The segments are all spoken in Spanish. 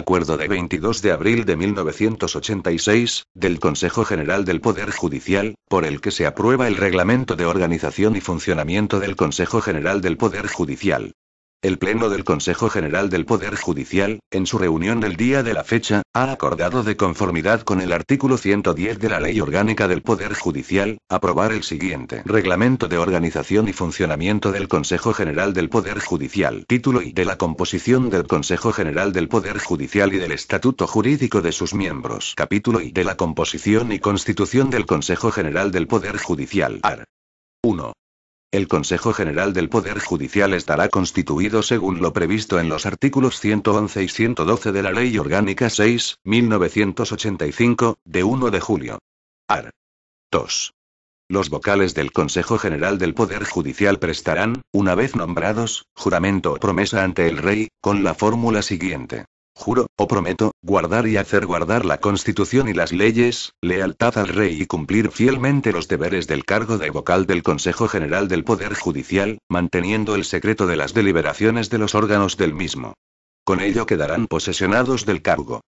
Acuerdo de 22 de abril de 1986, del Consejo General del Poder Judicial, por el que se aprueba el Reglamento de Organización y Funcionamiento del Consejo General del Poder Judicial. El Pleno del Consejo General del Poder Judicial, en su reunión del día de la fecha, ha acordado de conformidad con el artículo 110 de la Ley Orgánica del Poder Judicial, aprobar el siguiente Reglamento de Organización y Funcionamiento del Consejo General del Poder Judicial, título y de la composición del Consejo General del Poder Judicial y del Estatuto Jurídico de sus miembros, capítulo y de la composición y constitución del Consejo General del Poder Judicial, AR. El Consejo General del Poder Judicial estará constituido según lo previsto en los artículos 111 y 112 de la Ley Orgánica 6, 1985, de 1 de julio. Ar. 2. Los vocales del Consejo General del Poder Judicial prestarán, una vez nombrados, juramento o promesa ante el rey, con la fórmula siguiente. Juro, o prometo, guardar y hacer guardar la Constitución y las leyes, lealtad al rey y cumplir fielmente los deberes del cargo de vocal del Consejo General del Poder Judicial, manteniendo el secreto de las deliberaciones de los órganos del mismo. Con ello quedarán posesionados del cargo.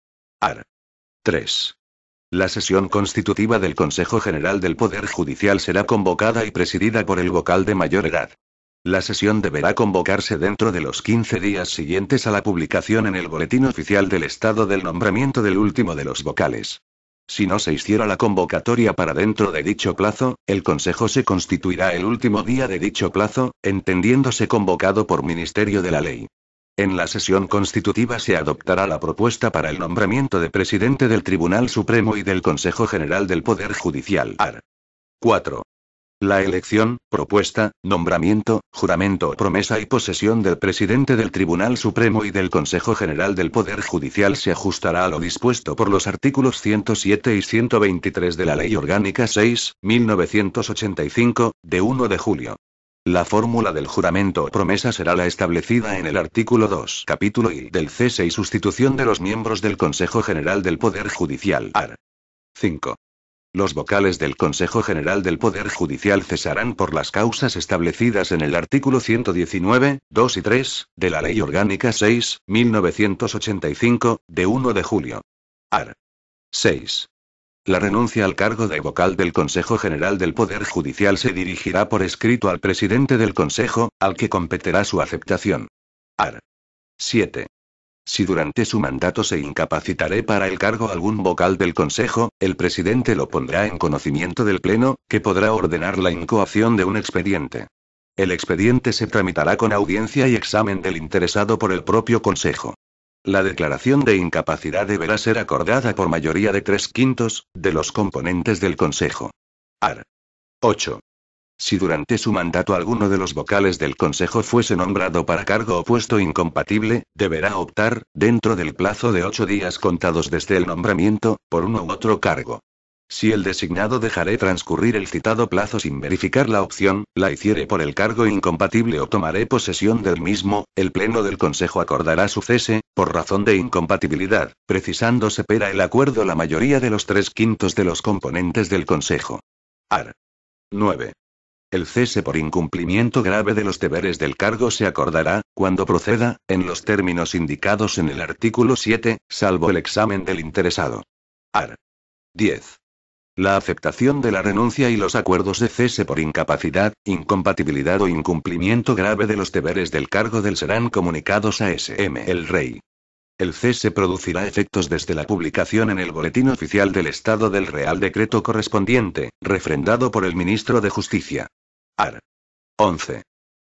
Ar. 3. La sesión constitutiva del Consejo General del Poder Judicial será convocada y presidida por el vocal de mayor edad. La sesión deberá convocarse dentro de los 15 días siguientes a la publicación en el Boletín Oficial del Estado del nombramiento del último de los vocales. Si no se hiciera la convocatoria para dentro de dicho plazo, el Consejo se constituirá el último día de dicho plazo, entendiéndose convocado por Ministerio de la Ley. En la sesión constitutiva se adoptará la propuesta para el nombramiento de presidente del Tribunal Supremo y del Consejo General del Poder Judicial. 4. La elección, propuesta, nombramiento, juramento promesa y posesión del presidente del Tribunal Supremo y del Consejo General del Poder Judicial se ajustará a lo dispuesto por los artículos 107 y 123 de la Ley Orgánica 6, 1985, de 1 de julio. La fórmula del juramento o promesa será la establecida en el artículo 2, capítulo I del cese y sustitución de los miembros del Consejo General del Poder Judicial. AR. 5. Los vocales del Consejo General del Poder Judicial cesarán por las causas establecidas en el artículo 119, 2 y 3, de la Ley Orgánica 6, 1985, de 1 de julio. Ar. 6. La renuncia al cargo de vocal del Consejo General del Poder Judicial se dirigirá por escrito al presidente del Consejo, al que competirá su aceptación. Ar. 7. Si durante su mandato se incapacitaré para el cargo algún vocal del Consejo, el presidente lo pondrá en conocimiento del Pleno, que podrá ordenar la incoación de un expediente. El expediente se tramitará con audiencia y examen del interesado por el propio Consejo. La declaración de incapacidad deberá ser acordada por mayoría de tres quintos, de los componentes del Consejo. Ar. 8. Si durante su mandato alguno de los vocales del Consejo fuese nombrado para cargo o puesto incompatible, deberá optar, dentro del plazo de ocho días contados desde el nombramiento, por uno u otro cargo. Si el designado dejaré transcurrir el citado plazo sin verificar la opción, la hiciere por el cargo incompatible o tomaré posesión del mismo, el Pleno del Consejo acordará su cese, por razón de incompatibilidad, precisándose para el acuerdo la mayoría de los tres quintos de los componentes del Consejo. Ar. 9. El cese por incumplimiento grave de los deberes del cargo se acordará, cuando proceda, en los términos indicados en el artículo 7, salvo el examen del interesado. Ar. 10. La aceptación de la renuncia y los acuerdos de cese por incapacidad, incompatibilidad o incumplimiento grave de los deberes del cargo del serán comunicados a SM el Rey. El cese producirá efectos desde la publicación en el Boletín Oficial del Estado del Real Decreto correspondiente, refrendado por el Ministro de Justicia. Ar. 11.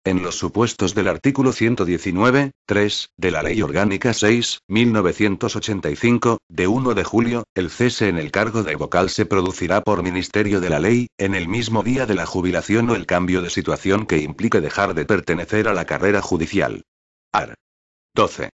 En los supuestos del artículo 119, 3, de la Ley Orgánica 6, 1985, de 1 de julio, el cese en el cargo de vocal se producirá por Ministerio de la Ley, en el mismo día de la jubilación o el cambio de situación que implique dejar de pertenecer a la carrera judicial. Ar. 12.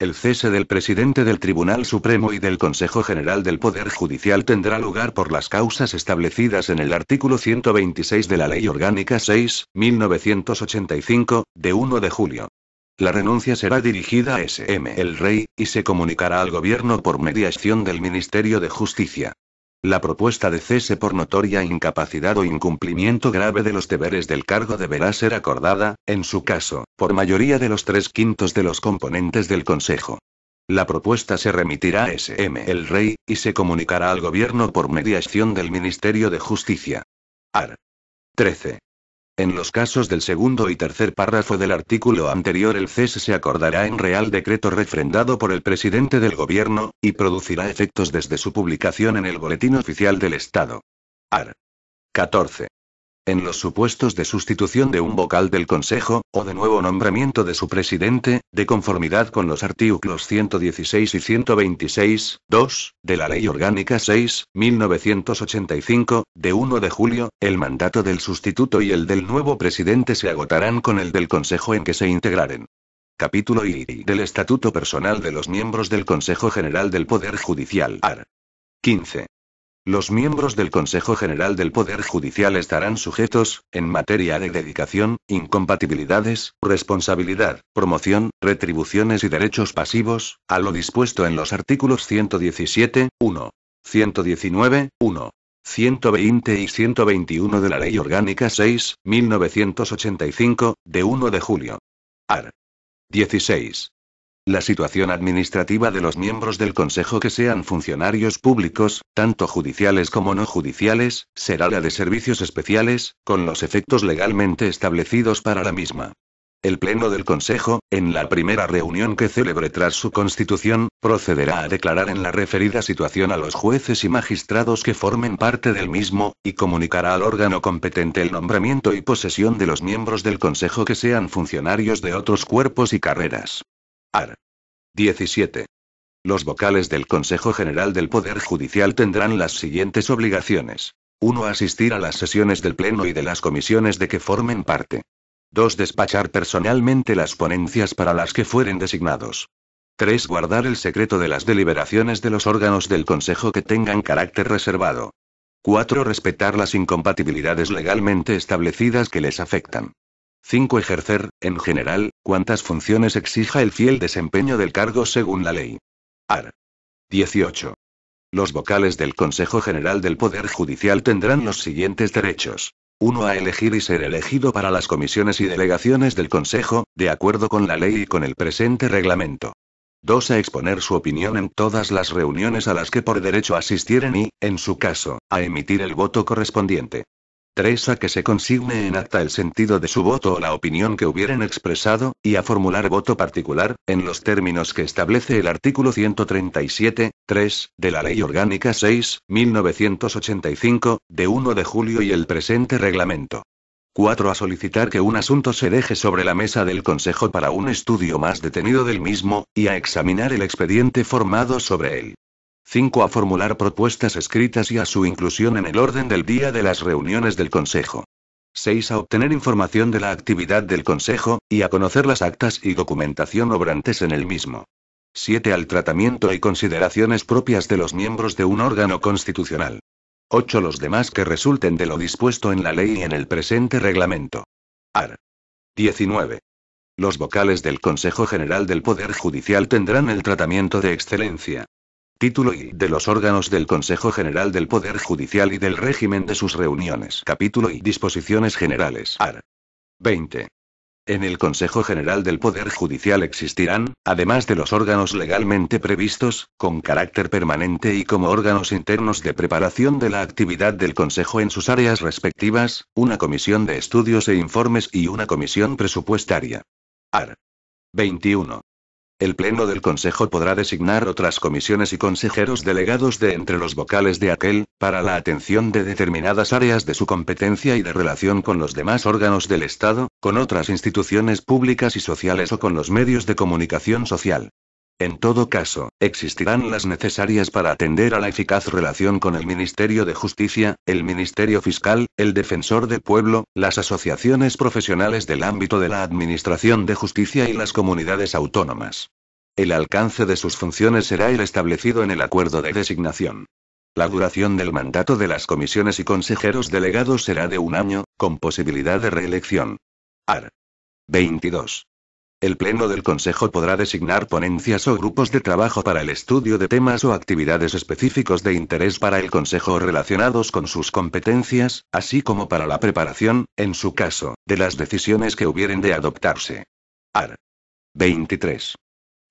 El cese del presidente del Tribunal Supremo y del Consejo General del Poder Judicial tendrá lugar por las causas establecidas en el artículo 126 de la Ley Orgánica 6, 1985, de 1 de julio. La renuncia será dirigida a SM el Rey, y se comunicará al gobierno por mediación del Ministerio de Justicia. La propuesta de cese por notoria incapacidad o incumplimiento grave de los deberes del cargo deberá ser acordada, en su caso, por mayoría de los tres quintos de los componentes del Consejo. La propuesta se remitirá a SM el Rey, y se comunicará al Gobierno por mediación del Ministerio de Justicia. Ar. 13. En los casos del segundo y tercer párrafo del artículo anterior el cese se acordará en real decreto refrendado por el presidente del gobierno, y producirá efectos desde su publicación en el Boletín Oficial del Estado. Ar. 14. En los supuestos de sustitución de un vocal del Consejo, o de nuevo nombramiento de su presidente, de conformidad con los artículos 116 y 126, 2, de la Ley Orgánica 6, 1985, de 1 de julio, el mandato del sustituto y el del nuevo presidente se agotarán con el del Consejo en que se integraren. Capítulo I del Estatuto Personal de los miembros del Consejo General del Poder Judicial. Ar. 15. Los miembros del Consejo General del Poder Judicial estarán sujetos, en materia de dedicación, incompatibilidades, responsabilidad, promoción, retribuciones y derechos pasivos, a lo dispuesto en los artículos 117, 1, 119, 1, 120 y 121 de la Ley Orgánica 6, 1985, de 1 de julio. Ar. 16. La situación administrativa de los miembros del Consejo que sean funcionarios públicos, tanto judiciales como no judiciales, será la de servicios especiales, con los efectos legalmente establecidos para la misma. El Pleno del Consejo, en la primera reunión que celebre tras su constitución, procederá a declarar en la referida situación a los jueces y magistrados que formen parte del mismo, y comunicará al órgano competente el nombramiento y posesión de los miembros del Consejo que sean funcionarios de otros cuerpos y carreras. Ar. 17. Los vocales del Consejo General del Poder Judicial tendrán las siguientes obligaciones. 1. Asistir a las sesiones del Pleno y de las comisiones de que formen parte. 2. Despachar personalmente las ponencias para las que fueren designados. 3. Guardar el secreto de las deliberaciones de los órganos del Consejo que tengan carácter reservado. 4. Respetar las incompatibilidades legalmente establecidas que les afectan. 5. Ejercer, en general, Cuántas funciones exija el fiel desempeño del cargo según la ley. Ar. 18. Los vocales del Consejo General del Poder Judicial tendrán los siguientes derechos. 1. A elegir y ser elegido para las comisiones y delegaciones del Consejo, de acuerdo con la ley y con el presente reglamento. 2. A exponer su opinión en todas las reuniones a las que por derecho asistieren y, en su caso, a emitir el voto correspondiente. A que se consigne en acta el sentido de su voto o la opinión que hubieran expresado, y a formular voto particular, en los términos que establece el artículo 137, 3, de la Ley Orgánica 6, 1985, de 1 de julio y el presente reglamento. 4. A solicitar que un asunto se deje sobre la mesa del Consejo para un estudio más detenido del mismo, y a examinar el expediente formado sobre él. 5. A formular propuestas escritas y a su inclusión en el orden del día de las reuniones del Consejo. 6. A obtener información de la actividad del Consejo, y a conocer las actas y documentación obrantes en el mismo. 7. Al tratamiento y consideraciones propias de los miembros de un órgano constitucional. 8. Los demás que resulten de lo dispuesto en la ley y en el presente reglamento. Ar. 19. Los vocales del Consejo General del Poder Judicial tendrán el tratamiento de excelencia título y de los órganos del Consejo General del Poder Judicial y del régimen de sus reuniones. Capítulo y disposiciones generales. Ar. 20. En el Consejo General del Poder Judicial existirán, además de los órganos legalmente previstos, con carácter permanente y como órganos internos de preparación de la actividad del Consejo en sus áreas respectivas, una comisión de estudios e informes y una comisión presupuestaria. Ar. 21. El Pleno del Consejo podrá designar otras comisiones y consejeros delegados de entre los vocales de aquel, para la atención de determinadas áreas de su competencia y de relación con los demás órganos del Estado, con otras instituciones públicas y sociales o con los medios de comunicación social. En todo caso, existirán las necesarias para atender a la eficaz relación con el Ministerio de Justicia, el Ministerio Fiscal, el Defensor del Pueblo, las asociaciones profesionales del ámbito de la Administración de Justicia y las comunidades autónomas. El alcance de sus funciones será el establecido en el acuerdo de designación. La duración del mandato de las comisiones y consejeros delegados será de un año, con posibilidad de reelección. Ar. 22. El Pleno del Consejo podrá designar ponencias o grupos de trabajo para el estudio de temas o actividades específicos de interés para el Consejo relacionados con sus competencias, así como para la preparación, en su caso, de las decisiones que hubieren de adoptarse. Ar. 23.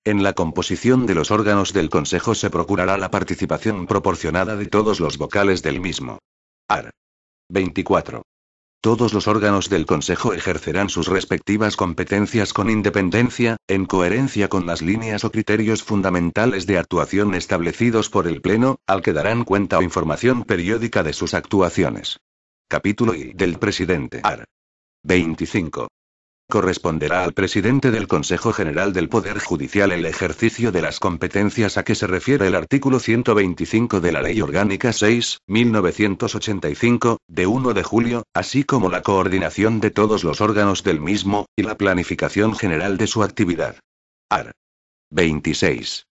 En la composición de los órganos del Consejo se procurará la participación proporcionada de todos los vocales del mismo. Ar. 24. Todos los órganos del Consejo ejercerán sus respectivas competencias con independencia, en coherencia con las líneas o criterios fundamentales de actuación establecidos por el Pleno, al que darán cuenta o información periódica de sus actuaciones. Capítulo I del Presidente Ar. 25. Corresponderá al presidente del Consejo General del Poder Judicial el ejercicio de las competencias a que se refiere el artículo 125 de la Ley Orgánica 6, 1985, de 1 de julio, así como la coordinación de todos los órganos del mismo, y la planificación general de su actividad. Ar. 26.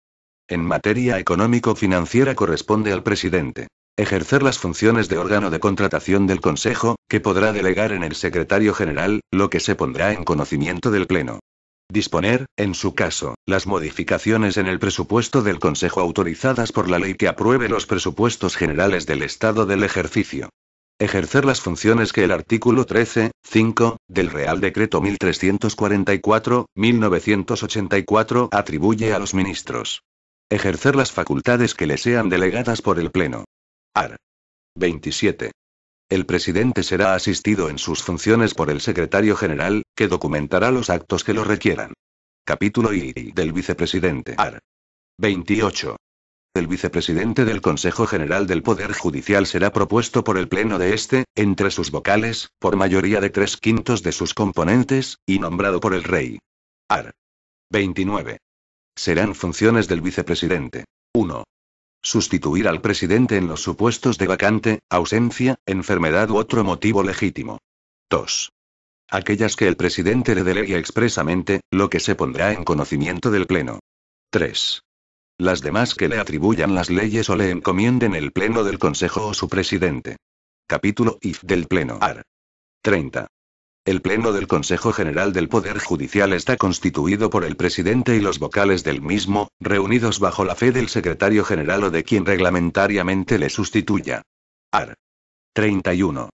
En materia económico-financiera corresponde al presidente ejercer las funciones de órgano de contratación del Consejo, que podrá delegar en el secretario general, lo que se pondrá en conocimiento del Pleno. Disponer, en su caso, las modificaciones en el presupuesto del Consejo autorizadas por la ley que apruebe los presupuestos generales del Estado del ejercicio. Ejercer las funciones que el artículo 13, 5, del Real Decreto 1344-1984 atribuye a los ministros ejercer las facultades que le sean delegadas por el Pleno. Ar. 27. El presidente será asistido en sus funciones por el secretario general, que documentará los actos que lo requieran. Capítulo I del vicepresidente. Ar. 28. El vicepresidente del Consejo General del Poder Judicial será propuesto por el Pleno de este, entre sus vocales, por mayoría de tres quintos de sus componentes, y nombrado por el Rey. Ar. 29. Serán funciones del vicepresidente. 1. Sustituir al presidente en los supuestos de vacante, ausencia, enfermedad u otro motivo legítimo. 2. Aquellas que el presidente le delegue expresamente, lo que se pondrá en conocimiento del Pleno. 3. Las demás que le atribuyan las leyes o le encomienden el Pleno del Consejo o su presidente. Capítulo IF del Pleno AR. 30. El Pleno del Consejo General del Poder Judicial está constituido por el presidente y los vocales del mismo, reunidos bajo la fe del secretario general o de quien reglamentariamente le sustituya. Ar. 31.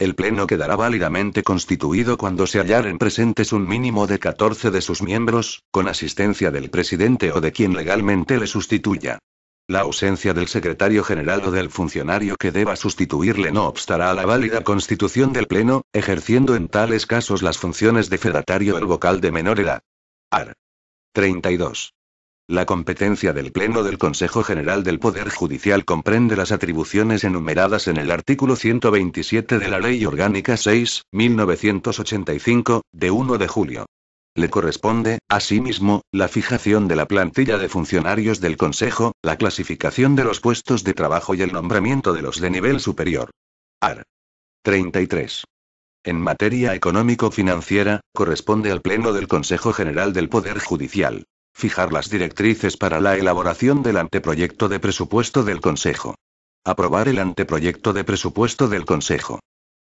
El Pleno quedará válidamente constituido cuando se hallaren presentes un mínimo de 14 de sus miembros, con asistencia del presidente o de quien legalmente le sustituya. La ausencia del secretario general o del funcionario que deba sustituirle no obstará a la válida constitución del Pleno, ejerciendo en tales casos las funciones de fedatario el vocal de menor edad. Ar. 32. La competencia del Pleno del Consejo General del Poder Judicial comprende las atribuciones enumeradas en el artículo 127 de la Ley Orgánica 6, 1985, de 1 de julio le corresponde, asimismo, la fijación de la plantilla de funcionarios del Consejo, la clasificación de los puestos de trabajo y el nombramiento de los de nivel superior. Ar. 33. En materia económico-financiera, corresponde al Pleno del Consejo General del Poder Judicial. Fijar las directrices para la elaboración del anteproyecto de presupuesto del Consejo. Aprobar el anteproyecto de presupuesto del Consejo.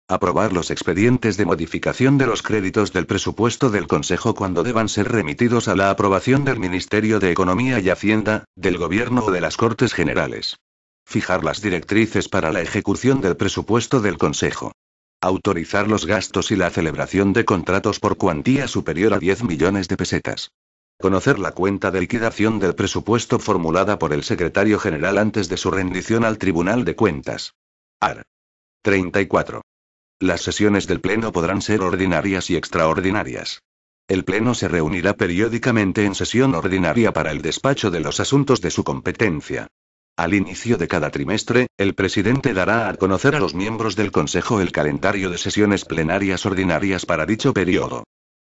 Aprobar los expedientes de modificación de los créditos del presupuesto del Consejo cuando deban ser remitidos a la aprobación del Ministerio de Economía y Hacienda, del Gobierno o de las Cortes Generales. Fijar las directrices para la ejecución del presupuesto del Consejo. Autorizar los gastos y la celebración de contratos por cuantía superior a 10 millones de pesetas. Conocer la cuenta de liquidación del presupuesto formulada por el secretario general antes de su rendición al Tribunal de Cuentas. AR. 34. Las sesiones del Pleno podrán ser ordinarias y extraordinarias. El Pleno se reunirá periódicamente en sesión ordinaria para el despacho de los asuntos de su competencia. Al inicio de cada trimestre, el presidente dará a conocer a los miembros del Consejo el calendario de sesiones plenarias ordinarias para dicho periodo.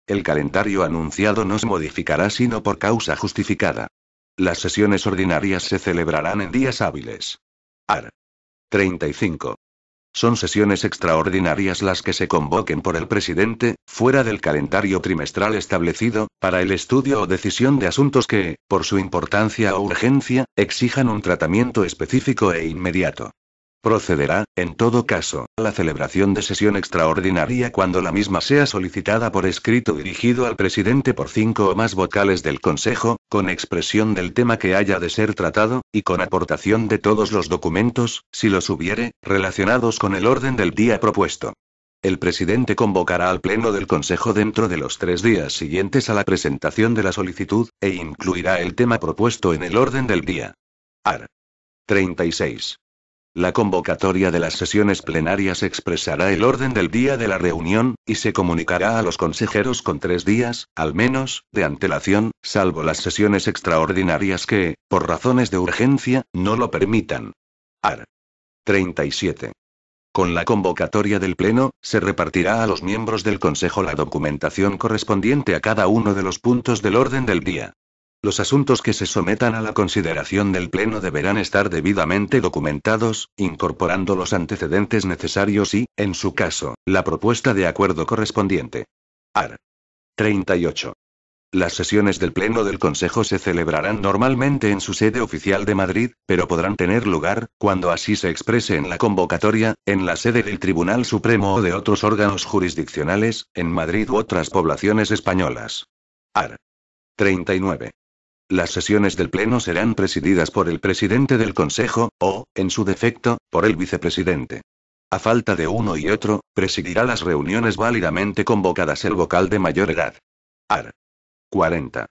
El calendario anunciado no se modificará sino por causa justificada. Las sesiones ordinarias se celebrarán en días hábiles. Ar. 35. Son sesiones extraordinarias las que se convoquen por el presidente, fuera del calendario trimestral establecido, para el estudio o decisión de asuntos que, por su importancia o urgencia, exijan un tratamiento específico e inmediato. Procederá, en todo caso, a la celebración de sesión extraordinaria cuando la misma sea solicitada por escrito dirigido al presidente por cinco o más vocales del Consejo, con expresión del tema que haya de ser tratado, y con aportación de todos los documentos, si los hubiere, relacionados con el orden del día propuesto. El presidente convocará al Pleno del Consejo dentro de los tres días siguientes a la presentación de la solicitud, e incluirá el tema propuesto en el orden del día. Ar. 36. La convocatoria de las sesiones plenarias expresará el orden del día de la reunión, y se comunicará a los consejeros con tres días, al menos, de antelación, salvo las sesiones extraordinarias que, por razones de urgencia, no lo permitan. Ar. 37. Con la convocatoria del Pleno, se repartirá a los miembros del Consejo la documentación correspondiente a cada uno de los puntos del orden del día. Los asuntos que se sometan a la consideración del Pleno deberán estar debidamente documentados, incorporando los antecedentes necesarios y, en su caso, la propuesta de acuerdo correspondiente. Ar. 38. Las sesiones del Pleno del Consejo se celebrarán normalmente en su sede oficial de Madrid, pero podrán tener lugar, cuando así se exprese en la convocatoria, en la sede del Tribunal Supremo o de otros órganos jurisdiccionales, en Madrid u otras poblaciones españolas. Ar. 39. Las sesiones del Pleno serán presididas por el presidente del Consejo, o, en su defecto, por el vicepresidente. A falta de uno y otro, presidirá las reuniones válidamente convocadas el vocal de mayor edad. Ar. 40.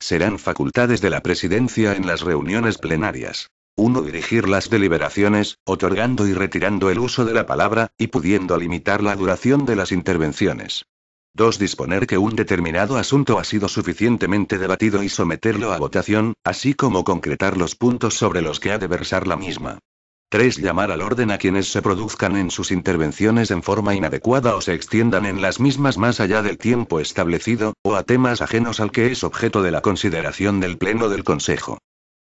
Serán facultades de la presidencia en las reuniones plenarias. 1. Dirigir las deliberaciones, otorgando y retirando el uso de la palabra, y pudiendo limitar la duración de las intervenciones. 2. Disponer que un determinado asunto ha sido suficientemente debatido y someterlo a votación, así como concretar los puntos sobre los que ha de versar la misma. 3. Llamar al orden a quienes se produzcan en sus intervenciones en forma inadecuada o se extiendan en las mismas más allá del tiempo establecido, o a temas ajenos al que es objeto de la consideración del Pleno del Consejo.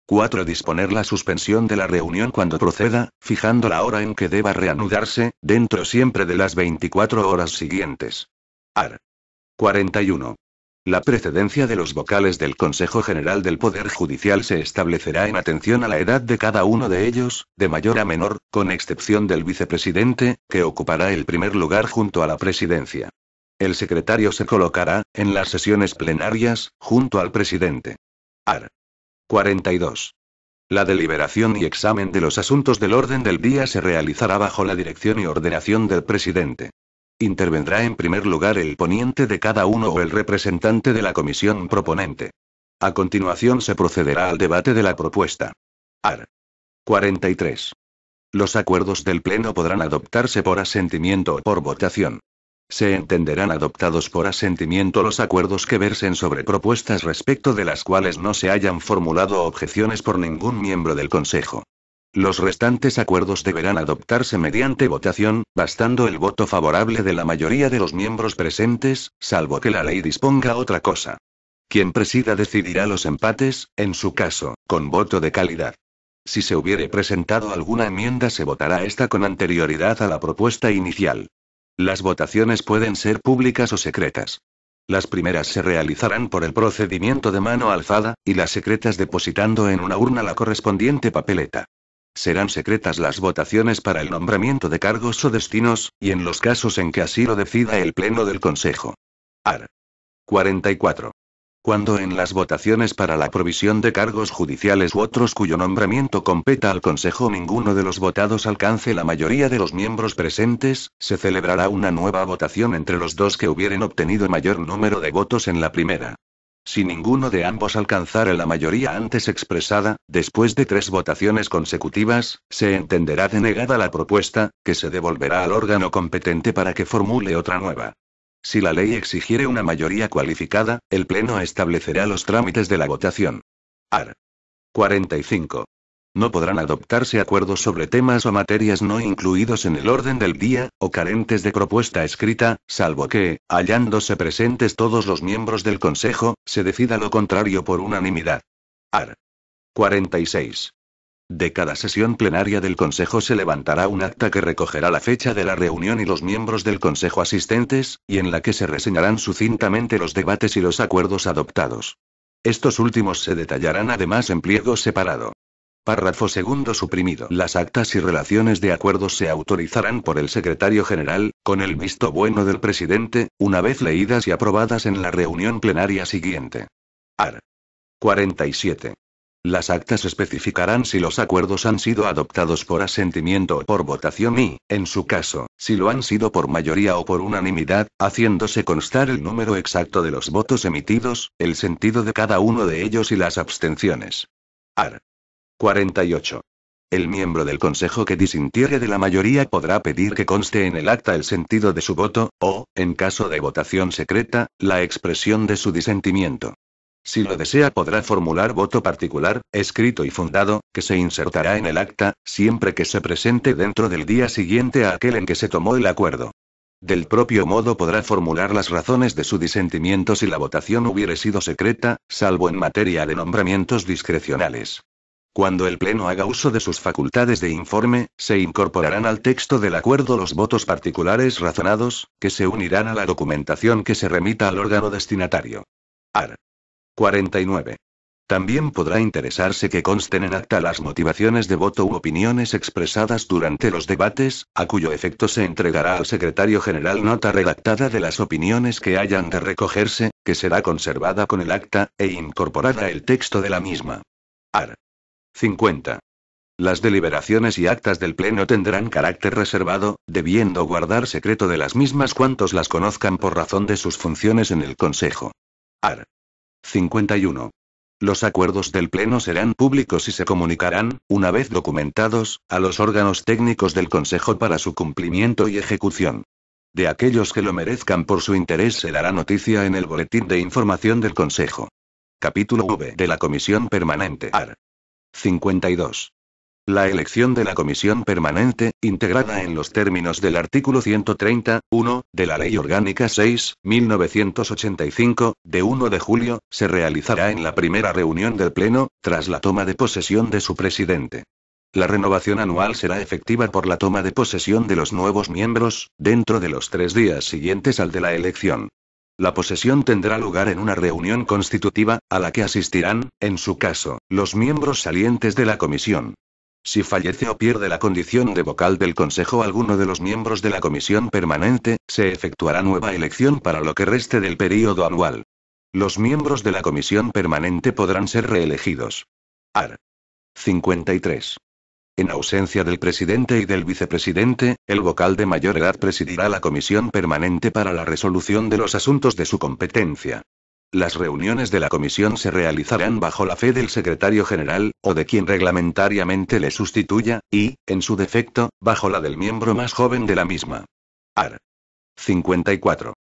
4. Disponer la suspensión de la reunión cuando proceda, fijando la hora en que deba reanudarse, dentro siempre de las 24 horas siguientes. 41. La precedencia de los vocales del Consejo General del Poder Judicial se establecerá en atención a la edad de cada uno de ellos, de mayor a menor, con excepción del vicepresidente, que ocupará el primer lugar junto a la presidencia. El secretario se colocará, en las sesiones plenarias, junto al presidente. Ar. 42. La deliberación y examen de los asuntos del orden del día se realizará bajo la dirección y ordenación del presidente. Intervendrá en primer lugar el poniente de cada uno o el representante de la comisión proponente. A continuación se procederá al debate de la propuesta. Ar. 43. Los acuerdos del Pleno podrán adoptarse por asentimiento o por votación. Se entenderán adoptados por asentimiento los acuerdos que versen sobre propuestas respecto de las cuales no se hayan formulado objeciones por ningún miembro del Consejo. Los restantes acuerdos deberán adoptarse mediante votación, bastando el voto favorable de la mayoría de los miembros presentes, salvo que la ley disponga otra cosa. Quien presida decidirá los empates, en su caso, con voto de calidad. Si se hubiere presentado alguna enmienda se votará esta con anterioridad a la propuesta inicial. Las votaciones pueden ser públicas o secretas. Las primeras se realizarán por el procedimiento de mano alzada, y las secretas depositando en una urna la correspondiente papeleta. Serán secretas las votaciones para el nombramiento de cargos o destinos, y en los casos en que así lo decida el Pleno del Consejo. Ar. 44. Cuando en las votaciones para la provisión de cargos judiciales u otros cuyo nombramiento competa al Consejo ninguno de los votados alcance la mayoría de los miembros presentes, se celebrará una nueva votación entre los dos que hubieren obtenido mayor número de votos en la primera. Si ninguno de ambos alcanzara la mayoría antes expresada, después de tres votaciones consecutivas, se entenderá denegada la propuesta, que se devolverá al órgano competente para que formule otra nueva. Si la ley exigiere una mayoría cualificada, el Pleno establecerá los trámites de la votación. Ar. 45. No podrán adoptarse acuerdos sobre temas o materias no incluidos en el orden del día, o carentes de propuesta escrita, salvo que, hallándose presentes todos los miembros del Consejo, se decida lo contrario por unanimidad. Ar. 46. De cada sesión plenaria del Consejo se levantará un acta que recogerá la fecha de la reunión y los miembros del Consejo asistentes, y en la que se reseñarán sucintamente los debates y los acuerdos adoptados. Estos últimos se detallarán además en pliego separado. Párrafo segundo suprimido. Las actas y relaciones de acuerdos se autorizarán por el secretario general, con el visto bueno del presidente, una vez leídas y aprobadas en la reunión plenaria siguiente. Ar. 47. Las actas especificarán si los acuerdos han sido adoptados por asentimiento o por votación y, en su caso, si lo han sido por mayoría o por unanimidad, haciéndose constar el número exacto de los votos emitidos, el sentido de cada uno de ellos y las abstenciones. Ar. 48. El miembro del Consejo que disintiere de la mayoría podrá pedir que conste en el acta el sentido de su voto, o, en caso de votación secreta, la expresión de su disentimiento. Si lo desea podrá formular voto particular, escrito y fundado, que se insertará en el acta, siempre que se presente dentro del día siguiente a aquel en que se tomó el acuerdo. Del propio modo podrá formular las razones de su disentimiento si la votación hubiere sido secreta, salvo en materia de nombramientos discrecionales. Cuando el Pleno haga uso de sus facultades de informe, se incorporarán al texto del acuerdo los votos particulares razonados, que se unirán a la documentación que se remita al órgano destinatario. Ar. 49. También podrá interesarse que consten en acta las motivaciones de voto u opiniones expresadas durante los debates, a cuyo efecto se entregará al secretario general nota redactada de las opiniones que hayan de recogerse, que será conservada con el acta, e incorporada el texto de la misma. Ar. 50. Las deliberaciones y actas del Pleno tendrán carácter reservado, debiendo guardar secreto de las mismas cuantos las conozcan por razón de sus funciones en el Consejo. Ar. 51. Los acuerdos del Pleno serán públicos y se comunicarán, una vez documentados, a los órganos técnicos del Consejo para su cumplimiento y ejecución. De aquellos que lo merezcan por su interés se dará noticia en el Boletín de Información del Consejo. Capítulo V de la Comisión Permanente AR. 52. La elección de la comisión permanente, integrada en los términos del artículo 130, 1, de la Ley Orgánica 6, 1985, de 1 de julio, se realizará en la primera reunión del Pleno, tras la toma de posesión de su presidente. La renovación anual será efectiva por la toma de posesión de los nuevos miembros, dentro de los tres días siguientes al de la elección. La posesión tendrá lugar en una reunión constitutiva, a la que asistirán, en su caso, los miembros salientes de la comisión. Si fallece o pierde la condición de vocal del Consejo alguno de los miembros de la comisión permanente, se efectuará nueva elección para lo que reste del período anual. Los miembros de la comisión permanente podrán ser reelegidos. Ar. 53. En ausencia del presidente y del vicepresidente, el vocal de mayor edad presidirá la comisión permanente para la resolución de los asuntos de su competencia. Las reuniones de la comisión se realizarán bajo la fe del secretario general, o de quien reglamentariamente le sustituya, y, en su defecto, bajo la del miembro más joven de la misma. Ar. 54.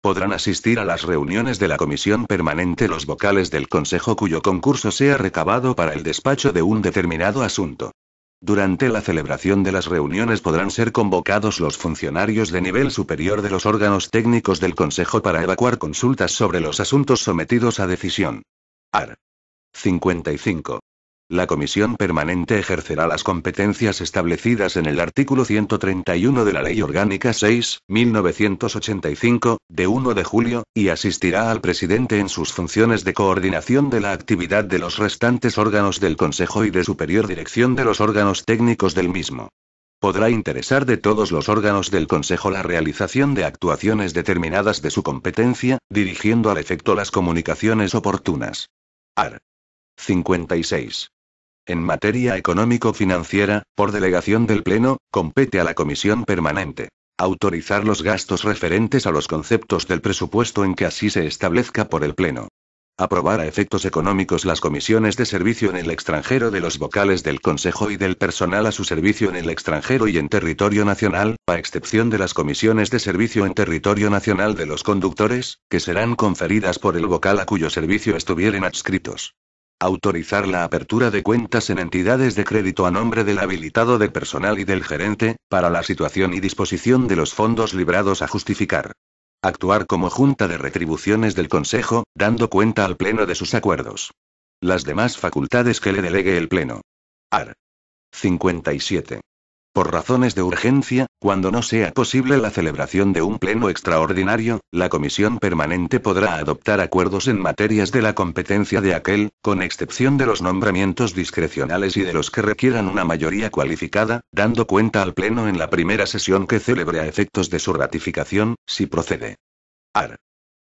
Podrán asistir a las reuniones de la comisión permanente los vocales del consejo cuyo concurso sea recabado para el despacho de un determinado asunto. Durante la celebración de las reuniones podrán ser convocados los funcionarios de nivel superior de los órganos técnicos del Consejo para evacuar consultas sobre los asuntos sometidos a decisión. Ar. 55. La Comisión Permanente ejercerá las competencias establecidas en el artículo 131 de la Ley Orgánica 6, 1985, de 1 de julio, y asistirá al presidente en sus funciones de coordinación de la actividad de los restantes órganos del Consejo y de superior dirección de los órganos técnicos del mismo. Podrá interesar de todos los órganos del Consejo la realización de actuaciones determinadas de su competencia, dirigiendo al efecto las comunicaciones oportunas. Ar. 56. En materia económico-financiera, por delegación del Pleno, compete a la Comisión Permanente autorizar los gastos referentes a los conceptos del presupuesto en que así se establezca por el Pleno. Aprobar a efectos económicos las comisiones de servicio en el extranjero de los vocales del Consejo y del personal a su servicio en el extranjero y en territorio nacional, a excepción de las comisiones de servicio en territorio nacional de los conductores, que serán conferidas por el vocal a cuyo servicio estuvieren adscritos. Autorizar la apertura de cuentas en entidades de crédito a nombre del habilitado de personal y del gerente, para la situación y disposición de los fondos librados a justificar. Actuar como Junta de Retribuciones del Consejo, dando cuenta al Pleno de sus acuerdos. Las demás facultades que le delegue el Pleno. Ar. 57. Por razones de urgencia, cuando no sea posible la celebración de un pleno extraordinario, la Comisión Permanente podrá adoptar acuerdos en materias de la competencia de aquel, con excepción de los nombramientos discrecionales y de los que requieran una mayoría cualificada, dando cuenta al Pleno en la primera sesión que celebre a efectos de su ratificación, si procede. Ar.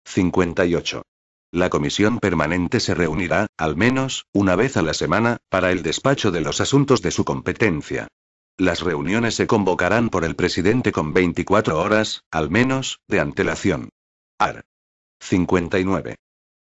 58. La comisión permanente se reunirá, al menos, una vez a la semana, para el despacho de los asuntos de su competencia. Las reuniones se convocarán por el presidente con 24 horas, al menos, de antelación. Ar. 59.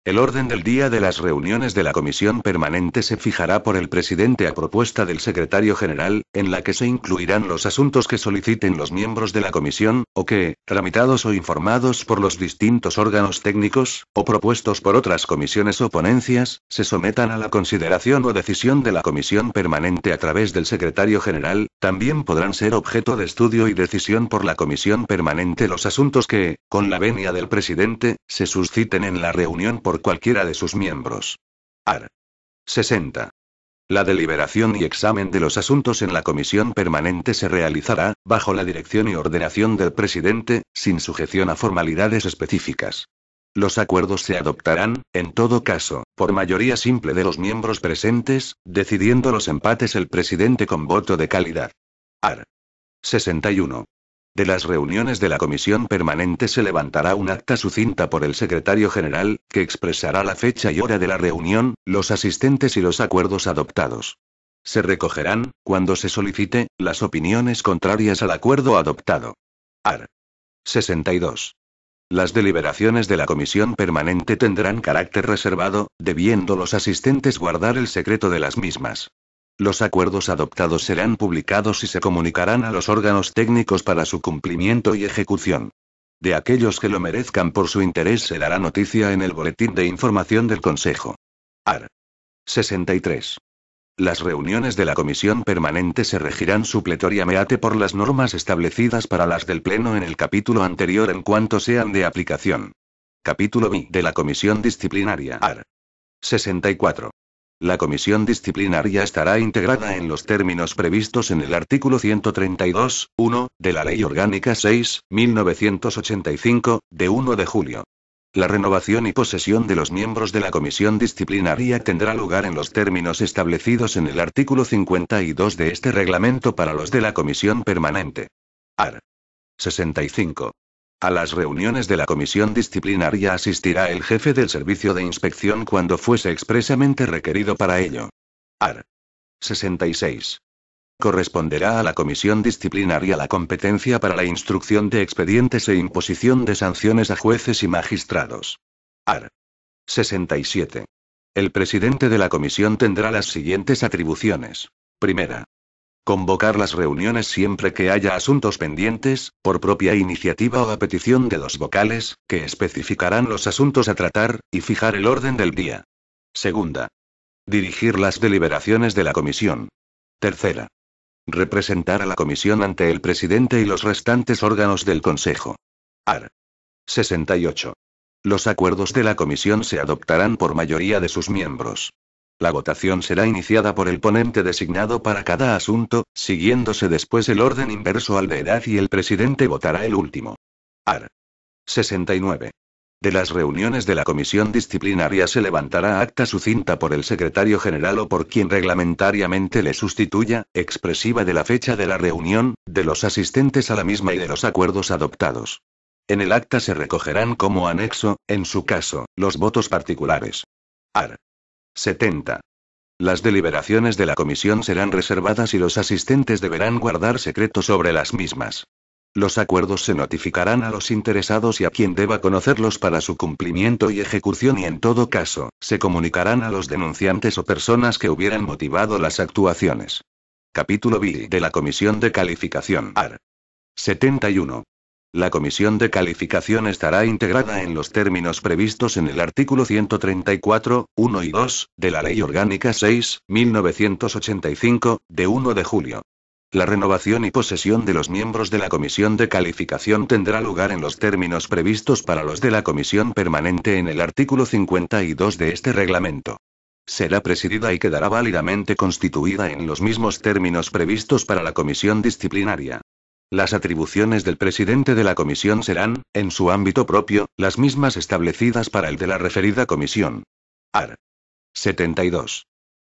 El orden del día de las reuniones de la comisión permanente se fijará por el presidente a propuesta del secretario general, en la que se incluirán los asuntos que soliciten los miembros de la comisión, o que, tramitados o informados por los distintos órganos técnicos, o propuestos por otras comisiones o ponencias, se sometan a la consideración o decisión de la comisión permanente a través del secretario general, también podrán ser objeto de estudio y decisión por la comisión permanente los asuntos que, con la venia del presidente, se susciten en la reunión por cualquiera de sus miembros. Ar. 60. La deliberación y examen de los asuntos en la comisión permanente se realizará, bajo la dirección y ordenación del presidente, sin sujeción a formalidades específicas. Los acuerdos se adoptarán, en todo caso, por mayoría simple de los miembros presentes, decidiendo los empates el presidente con voto de calidad. Ar. 61. De las reuniones de la comisión permanente se levantará un acta sucinta por el secretario general, que expresará la fecha y hora de la reunión, los asistentes y los acuerdos adoptados. Se recogerán, cuando se solicite, las opiniones contrarias al acuerdo adoptado. Ar. 62. Las deliberaciones de la comisión permanente tendrán carácter reservado, debiendo los asistentes guardar el secreto de las mismas. Los acuerdos adoptados serán publicados y se comunicarán a los órganos técnicos para su cumplimiento y ejecución. De aquellos que lo merezcan por su interés se dará noticia en el Boletín de Información del Consejo. AR. 63. Las reuniones de la Comisión Permanente se regirán supletoriamente por las normas establecidas para las del Pleno en el capítulo anterior en cuanto sean de aplicación. Capítulo B de la Comisión Disciplinaria. AR. 64. La comisión disciplinaria estará integrada en los términos previstos en el artículo 132, 1, de la Ley Orgánica 6, 1985, de 1 de julio. La renovación y posesión de los miembros de la comisión disciplinaria tendrá lugar en los términos establecidos en el artículo 52 de este reglamento para los de la comisión permanente. Ar. 65. A las reuniones de la comisión disciplinaria asistirá el jefe del servicio de inspección cuando fuese expresamente requerido para ello. Ar. 66. Corresponderá a la comisión disciplinaria la competencia para la instrucción de expedientes e imposición de sanciones a jueces y magistrados. Ar. 67. El presidente de la comisión tendrá las siguientes atribuciones. Primera. Convocar las reuniones siempre que haya asuntos pendientes, por propia iniciativa o a petición de los vocales, que especificarán los asuntos a tratar, y fijar el orden del día. Segunda. Dirigir las deliberaciones de la comisión. Tercera. Representar a la comisión ante el presidente y los restantes órganos del Consejo. Ar. 68. Los acuerdos de la comisión se adoptarán por mayoría de sus miembros. La votación será iniciada por el ponente designado para cada asunto, siguiéndose después el orden inverso al de edad y el presidente votará el último. Ar. 69. De las reuniones de la comisión disciplinaria se levantará acta sucinta por el secretario general o por quien reglamentariamente le sustituya, expresiva de la fecha de la reunión, de los asistentes a la misma y de los acuerdos adoptados. En el acta se recogerán como anexo, en su caso, los votos particulares. Ar. 70. Las deliberaciones de la comisión serán reservadas y los asistentes deberán guardar secreto sobre las mismas. Los acuerdos se notificarán a los interesados y a quien deba conocerlos para su cumplimiento y ejecución y en todo caso, se comunicarán a los denunciantes o personas que hubieran motivado las actuaciones. Capítulo B de la Comisión de Calificación AR. 71. La comisión de calificación estará integrada en los términos previstos en el artículo 134, 1 y 2, de la Ley Orgánica 6, 1985, de 1 de julio. La renovación y posesión de los miembros de la comisión de calificación tendrá lugar en los términos previstos para los de la comisión permanente en el artículo 52 de este reglamento será presidida y quedará válidamente constituida en los mismos términos previstos para la comisión disciplinaria. Las atribuciones del presidente de la comisión serán, en su ámbito propio, las mismas establecidas para el de la referida comisión. Ar. 72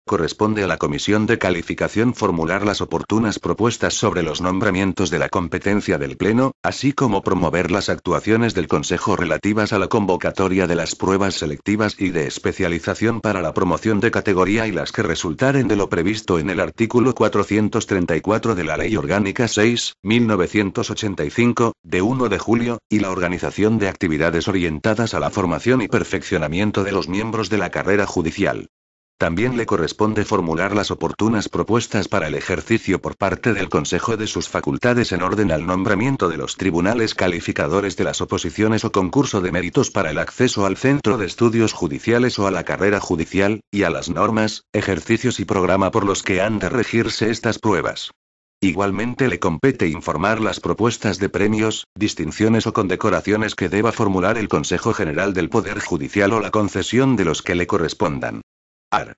corresponde a la Comisión de Calificación formular las oportunas propuestas sobre los nombramientos de la competencia del Pleno, así como promover las actuaciones del Consejo relativas a la convocatoria de las pruebas selectivas y de especialización para la promoción de categoría y las que resultaren de lo previsto en el artículo 434 de la Ley Orgánica 6, 1985, de 1 de julio, y la organización de actividades orientadas a la formación y perfeccionamiento de los miembros de la carrera judicial. También le corresponde formular las oportunas propuestas para el ejercicio por parte del Consejo de sus facultades en orden al nombramiento de los tribunales calificadores de las oposiciones o concurso de méritos para el acceso al centro de estudios judiciales o a la carrera judicial, y a las normas, ejercicios y programa por los que han de regirse estas pruebas. Igualmente le compete informar las propuestas de premios, distinciones o condecoraciones que deba formular el Consejo General del Poder Judicial o la concesión de los que le correspondan. AR.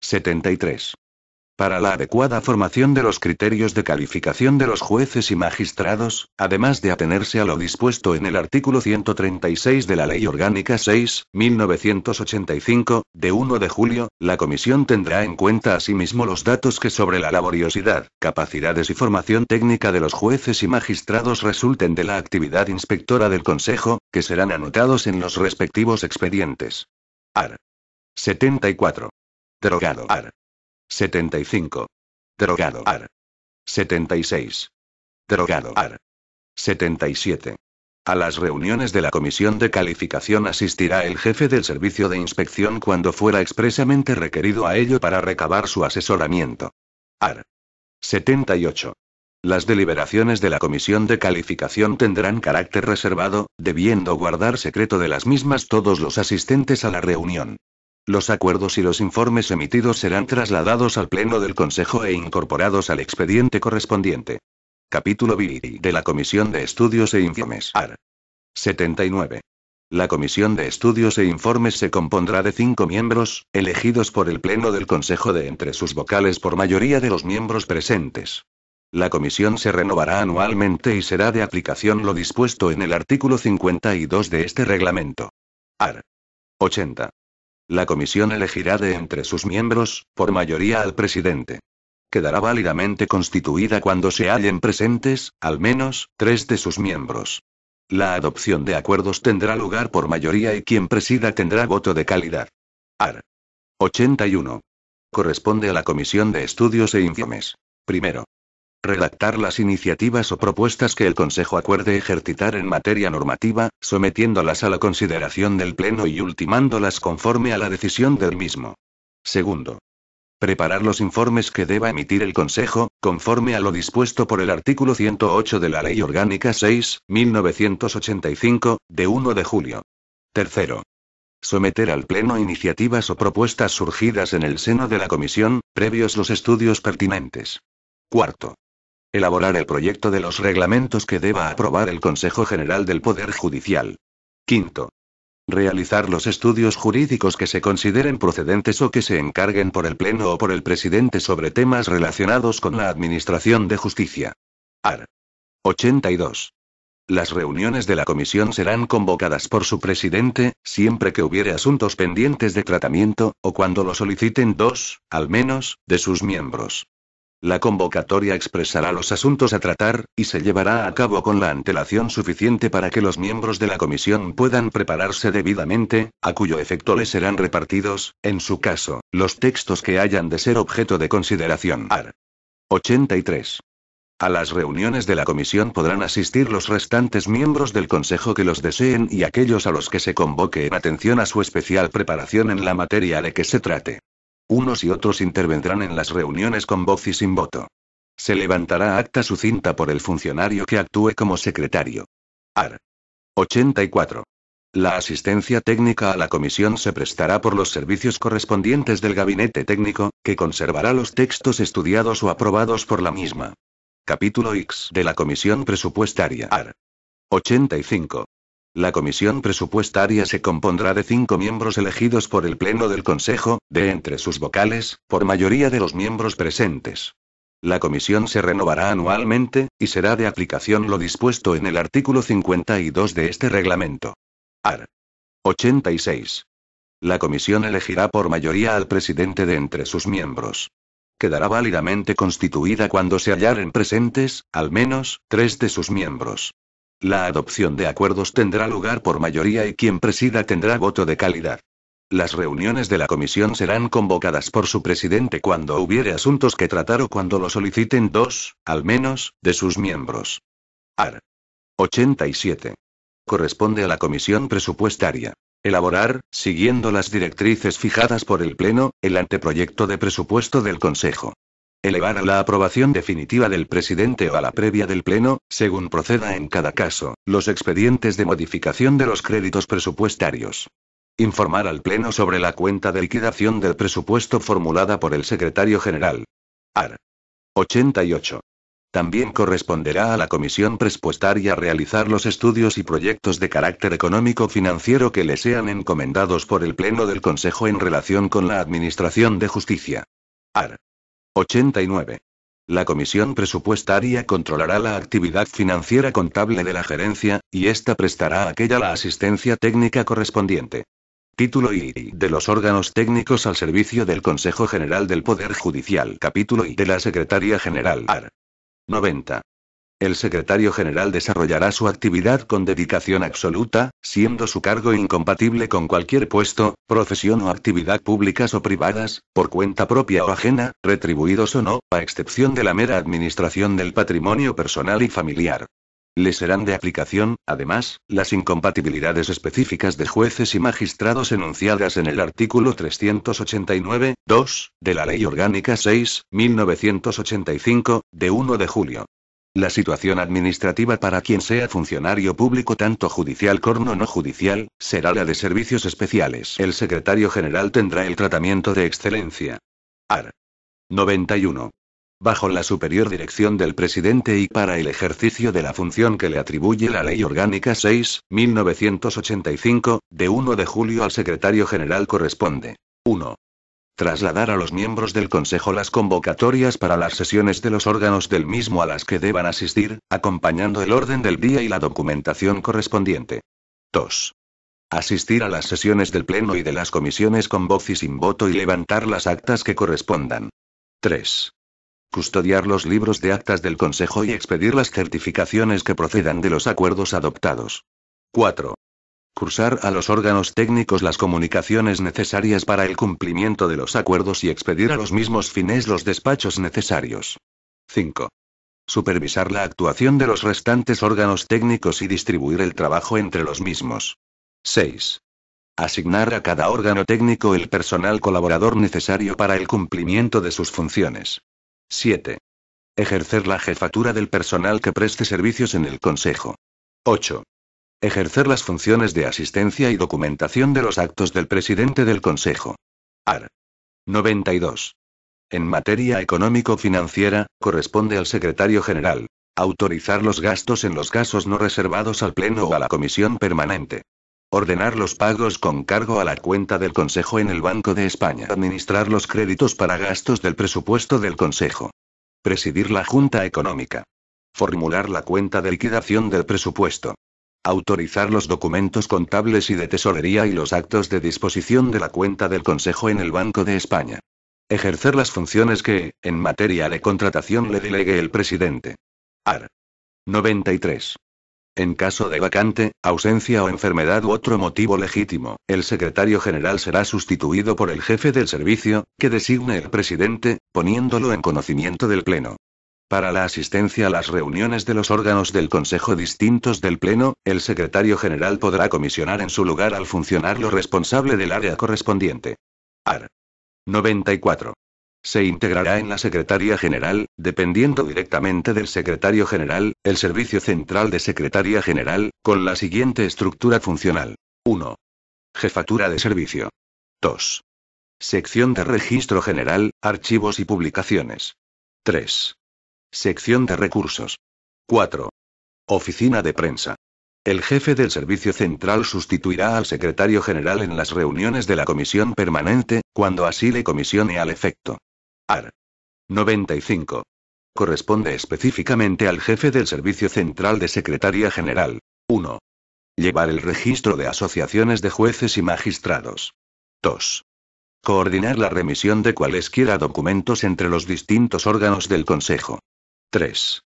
73. Para la adecuada formación de los criterios de calificación de los jueces y magistrados, además de atenerse a lo dispuesto en el artículo 136 de la Ley Orgánica 6, 1985, de 1 de julio, la Comisión tendrá en cuenta asimismo los datos que sobre la laboriosidad, capacidades y formación técnica de los jueces y magistrados resulten de la actividad inspectora del Consejo, que serán anotados en los respectivos expedientes. Ar. 74. Drogado ar. 75. Drogado ar. 76. Drogado ar. 77. A las reuniones de la comisión de calificación asistirá el jefe del servicio de inspección cuando fuera expresamente requerido a ello para recabar su asesoramiento. Ar. 78. Las deliberaciones de la comisión de calificación tendrán carácter reservado, debiendo guardar secreto de las mismas todos los asistentes a la reunión. Los acuerdos y los informes emitidos serán trasladados al Pleno del Consejo e incorporados al expediente correspondiente. Capítulo B de la Comisión de Estudios e Informes. AR. 79. La Comisión de Estudios e Informes se compondrá de cinco miembros, elegidos por el Pleno del Consejo de entre sus vocales por mayoría de los miembros presentes. La comisión se renovará anualmente y será de aplicación lo dispuesto en el artículo 52 de este reglamento. AR. 80. La comisión elegirá de entre sus miembros, por mayoría al presidente. Quedará válidamente constituida cuando se hallen presentes, al menos, tres de sus miembros. La adopción de acuerdos tendrá lugar por mayoría y quien presida tendrá voto de calidad. Ar. 81. Corresponde a la Comisión de Estudios e Informes. Primero redactar las iniciativas o propuestas que el Consejo acuerde ejercitar en materia normativa, sometiéndolas a la consideración del Pleno y ultimándolas conforme a la decisión del mismo. Segundo. Preparar los informes que deba emitir el Consejo, conforme a lo dispuesto por el artículo 108 de la Ley Orgánica 6, 1985, de 1 de julio. Tercero someter al Pleno iniciativas o propuestas surgidas en el seno de la Comisión, previos los estudios pertinentes. Cuarto. Elaborar el proyecto de los reglamentos que deba aprobar el Consejo General del Poder Judicial. Quinto. Realizar los estudios jurídicos que se consideren procedentes o que se encarguen por el Pleno o por el Presidente sobre temas relacionados con la Administración de Justicia. Ar. 82. Las reuniones de la comisión serán convocadas por su presidente, siempre que hubiere asuntos pendientes de tratamiento, o cuando lo soliciten dos, al menos, de sus miembros. La convocatoria expresará los asuntos a tratar, y se llevará a cabo con la antelación suficiente para que los miembros de la comisión puedan prepararse debidamente, a cuyo efecto les serán repartidos, en su caso, los textos que hayan de ser objeto de consideración. 83. A las reuniones de la comisión podrán asistir los restantes miembros del Consejo que los deseen y aquellos a los que se convoque en atención a su especial preparación en la materia de que se trate. Unos y otros intervendrán en las reuniones con voz y sin voto. Se levantará acta sucinta por el funcionario que actúe como secretario. Ar. 84. La asistencia técnica a la comisión se prestará por los servicios correspondientes del gabinete técnico, que conservará los textos estudiados o aprobados por la misma. Capítulo X de la Comisión Presupuestaria AR. 85. La comisión presupuestaria se compondrá de cinco miembros elegidos por el Pleno del Consejo, de entre sus vocales, por mayoría de los miembros presentes. La comisión se renovará anualmente, y será de aplicación lo dispuesto en el artículo 52 de este reglamento. Ar. 86. La comisión elegirá por mayoría al presidente de entre sus miembros quedará válidamente constituida cuando se hallaren presentes, al menos, tres de sus miembros. La adopción de acuerdos tendrá lugar por mayoría y quien presida tendrá voto de calidad. Las reuniones de la comisión serán convocadas por su presidente cuando hubiere asuntos que tratar o cuando lo soliciten dos, al menos, de sus miembros. Ar. 87. Corresponde a la comisión presupuestaria. Elaborar, siguiendo las directrices fijadas por el Pleno, el anteproyecto de presupuesto del Consejo elevar a la aprobación definitiva del presidente o a la previa del Pleno, según proceda en cada caso, los expedientes de modificación de los créditos presupuestarios. Informar al Pleno sobre la cuenta de liquidación del presupuesto formulada por el secretario general. AR. 88. También corresponderá a la Comisión Presupuestaria realizar los estudios y proyectos de carácter económico financiero que le sean encomendados por el Pleno del Consejo en relación con la Administración de Justicia. AR. 89. La Comisión Presupuestaria controlará la actividad financiera contable de la gerencia, y ésta prestará a aquella la asistencia técnica correspondiente. Título I de los órganos técnicos al servicio del Consejo General del Poder Judicial. Capítulo I de la Secretaría General. AR. 90. El secretario general desarrollará su actividad con dedicación absoluta, siendo su cargo incompatible con cualquier puesto, profesión o actividad públicas o privadas, por cuenta propia o ajena, retribuidos o no, a excepción de la mera administración del patrimonio personal y familiar. Le serán de aplicación, además, las incompatibilidades específicas de jueces y magistrados enunciadas en el artículo 389, 2, de la Ley Orgánica 6, 1985, de 1 de julio la situación administrativa para quien sea funcionario público, tanto judicial como no judicial, será la de servicios especiales. El secretario general tendrá el tratamiento de excelencia. AR. 91. Bajo la superior dirección del presidente y para el ejercicio de la función que le atribuye la Ley Orgánica 6, 1985, de 1 de julio al secretario general corresponde. 1. Trasladar a los miembros del Consejo las convocatorias para las sesiones de los órganos del mismo a las que deban asistir, acompañando el orden del día y la documentación correspondiente. 2. Asistir a las sesiones del Pleno y de las comisiones con voz y sin voto y levantar las actas que correspondan. 3. Custodiar los libros de actas del Consejo y expedir las certificaciones que procedan de los acuerdos adoptados. 4 cursar a los órganos técnicos las comunicaciones necesarias para el cumplimiento de los acuerdos y expedir a los mismos fines los despachos necesarios. 5. Supervisar la actuación de los restantes órganos técnicos y distribuir el trabajo entre los mismos. 6. Asignar a cada órgano técnico el personal colaborador necesario para el cumplimiento de sus funciones. 7. Ejercer la jefatura del personal que preste servicios en el Consejo. 8. Ejercer las funciones de asistencia y documentación de los actos del presidente del Consejo. Ar. 92. En materia económico-financiera, corresponde al secretario general. Autorizar los gastos en los casos no reservados al Pleno o a la Comisión Permanente. Ordenar los pagos con cargo a la cuenta del Consejo en el Banco de España. Administrar los créditos para gastos del presupuesto del Consejo. Presidir la Junta Económica. Formular la cuenta de liquidación del presupuesto. Autorizar los documentos contables y de tesorería y los actos de disposición de la cuenta del Consejo en el Banco de España. Ejercer las funciones que, en materia de contratación, le delegue el presidente. Ar. 93. En caso de vacante, ausencia o enfermedad u otro motivo legítimo, el secretario general será sustituido por el jefe del servicio, que designe el presidente, poniéndolo en conocimiento del Pleno para la asistencia a las reuniones de los órganos del Consejo distintos del Pleno, el secretario general podrá comisionar en su lugar al funcionario responsable del área correspondiente. AR. 94. Se integrará en la Secretaría General, dependiendo directamente del Secretario General, el Servicio Central de Secretaría General, con la siguiente estructura funcional. 1. Jefatura de Servicio. 2. Sección de Registro General, Archivos y Publicaciones. 3. Sección de recursos. 4. Oficina de prensa. El jefe del Servicio Central sustituirá al secretario general en las reuniones de la comisión permanente, cuando así le comisione al efecto. Ar. 95. Corresponde específicamente al jefe del Servicio Central de Secretaría General. 1. Llevar el registro de asociaciones de jueces y magistrados. 2. Coordinar la remisión de cualesquiera documentos entre los distintos órganos del Consejo. 3.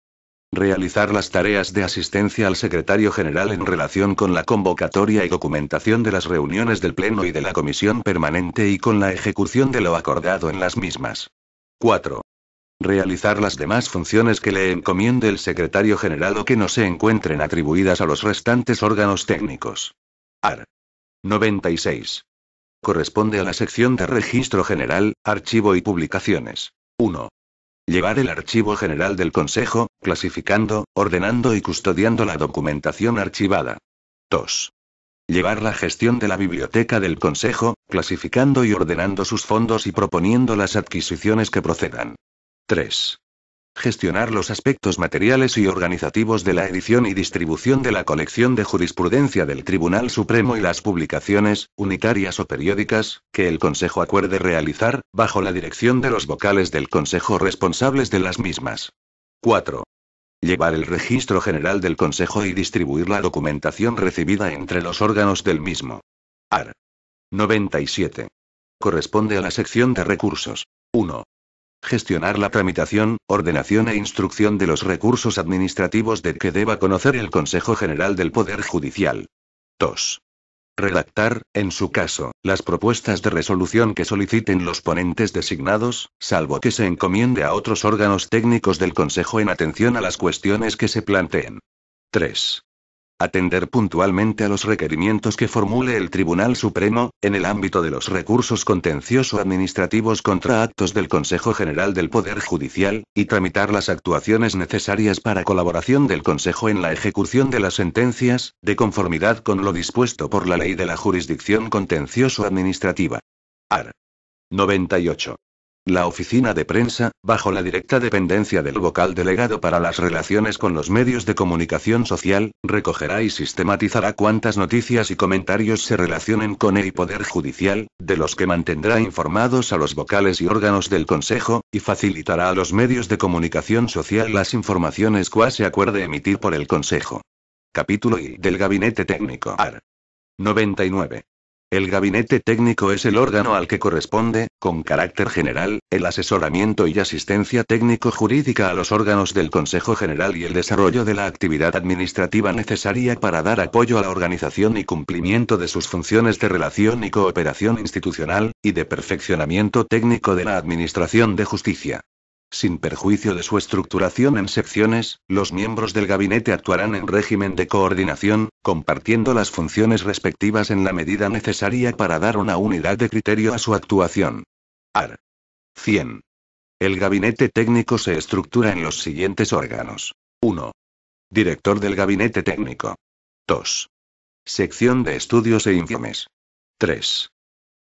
Realizar las tareas de asistencia al secretario general en relación con la convocatoria y documentación de las reuniones del Pleno y de la Comisión Permanente y con la ejecución de lo acordado en las mismas. 4. Realizar las demás funciones que le encomiende el secretario general o que no se encuentren atribuidas a los restantes órganos técnicos. AR. 96. Corresponde a la sección de Registro General, Archivo y Publicaciones. 1. Llevar el archivo general del Consejo, clasificando, ordenando y custodiando la documentación archivada. 2. Llevar la gestión de la biblioteca del Consejo, clasificando y ordenando sus fondos y proponiendo las adquisiciones que procedan. 3 gestionar los aspectos materiales y organizativos de la edición y distribución de la colección de jurisprudencia del Tribunal Supremo y las publicaciones, unitarias o periódicas, que el Consejo acuerde realizar, bajo la dirección de los vocales del Consejo responsables de las mismas. 4. Llevar el registro general del Consejo y distribuir la documentación recibida entre los órganos del mismo. Ar. 97. Corresponde a la sección de recursos. 1 gestionar la tramitación, ordenación e instrucción de los recursos administrativos de que deba conocer el Consejo General del Poder Judicial. 2. Redactar, en su caso, las propuestas de resolución que soliciten los ponentes designados, salvo que se encomiende a otros órganos técnicos del Consejo en atención a las cuestiones que se planteen. 3. Atender puntualmente a los requerimientos que formule el Tribunal Supremo, en el ámbito de los recursos contencioso-administrativos contra actos del Consejo General del Poder Judicial, y tramitar las actuaciones necesarias para colaboración del Consejo en la ejecución de las sentencias, de conformidad con lo dispuesto por la Ley de la Jurisdicción Contencioso-Administrativa. Ar. 98. La oficina de prensa, bajo la directa dependencia del vocal delegado para las relaciones con los medios de comunicación social, recogerá y sistematizará cuantas noticias y comentarios se relacionen con el Poder Judicial, de los que mantendrá informados a los vocales y órganos del Consejo, y facilitará a los medios de comunicación social las informaciones cual se acuerde emitir por el Consejo. Capítulo I del Gabinete Técnico AR. 99. El gabinete técnico es el órgano al que corresponde, con carácter general, el asesoramiento y asistencia técnico-jurídica a los órganos del Consejo General y el desarrollo de la actividad administrativa necesaria para dar apoyo a la organización y cumplimiento de sus funciones de relación y cooperación institucional, y de perfeccionamiento técnico de la Administración de Justicia. Sin perjuicio de su estructuración en secciones, los miembros del gabinete actuarán en régimen de coordinación, compartiendo las funciones respectivas en la medida necesaria para dar una unidad de criterio a su actuación. Ar. 100. El gabinete técnico se estructura en los siguientes órganos. 1. Director del gabinete técnico. 2. Sección de estudios e informes. 3.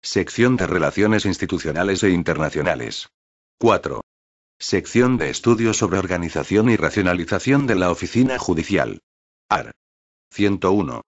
Sección de relaciones institucionales e internacionales. 4. Sección de Estudios sobre Organización y Racionalización de la Oficina Judicial. AR. 101.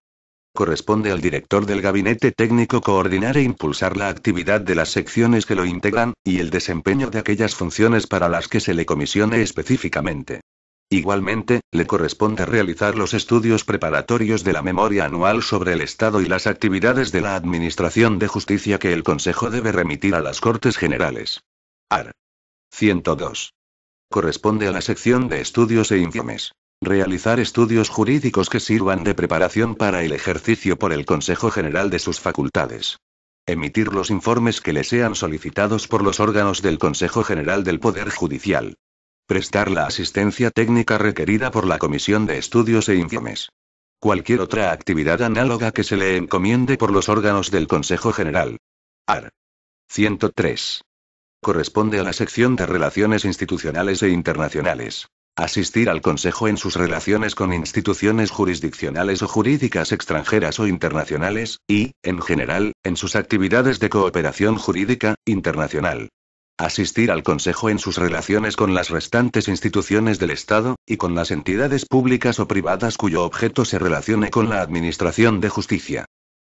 Corresponde al director del Gabinete Técnico coordinar e impulsar la actividad de las secciones que lo integran, y el desempeño de aquellas funciones para las que se le comisione específicamente. Igualmente, le corresponde realizar los estudios preparatorios de la memoria anual sobre el Estado y las actividades de la Administración de Justicia que el Consejo debe remitir a las Cortes Generales. AR. 102. Corresponde a la sección de estudios e informes. Realizar estudios jurídicos que sirvan de preparación para el ejercicio por el Consejo General de sus facultades. Emitir los informes que le sean solicitados por los órganos del Consejo General del Poder Judicial. Prestar la asistencia técnica requerida por la Comisión de Estudios e Informes. Cualquier otra actividad análoga que se le encomiende por los órganos del Consejo General. AR. 103 corresponde a la sección de Relaciones Institucionales e Internacionales. Asistir al Consejo en sus relaciones con instituciones jurisdiccionales o jurídicas extranjeras o internacionales, y, en general, en sus actividades de cooperación jurídica, internacional. Asistir al Consejo en sus relaciones con las restantes instituciones del Estado, y con las entidades públicas o privadas cuyo objeto se relacione con la Administración de Justicia.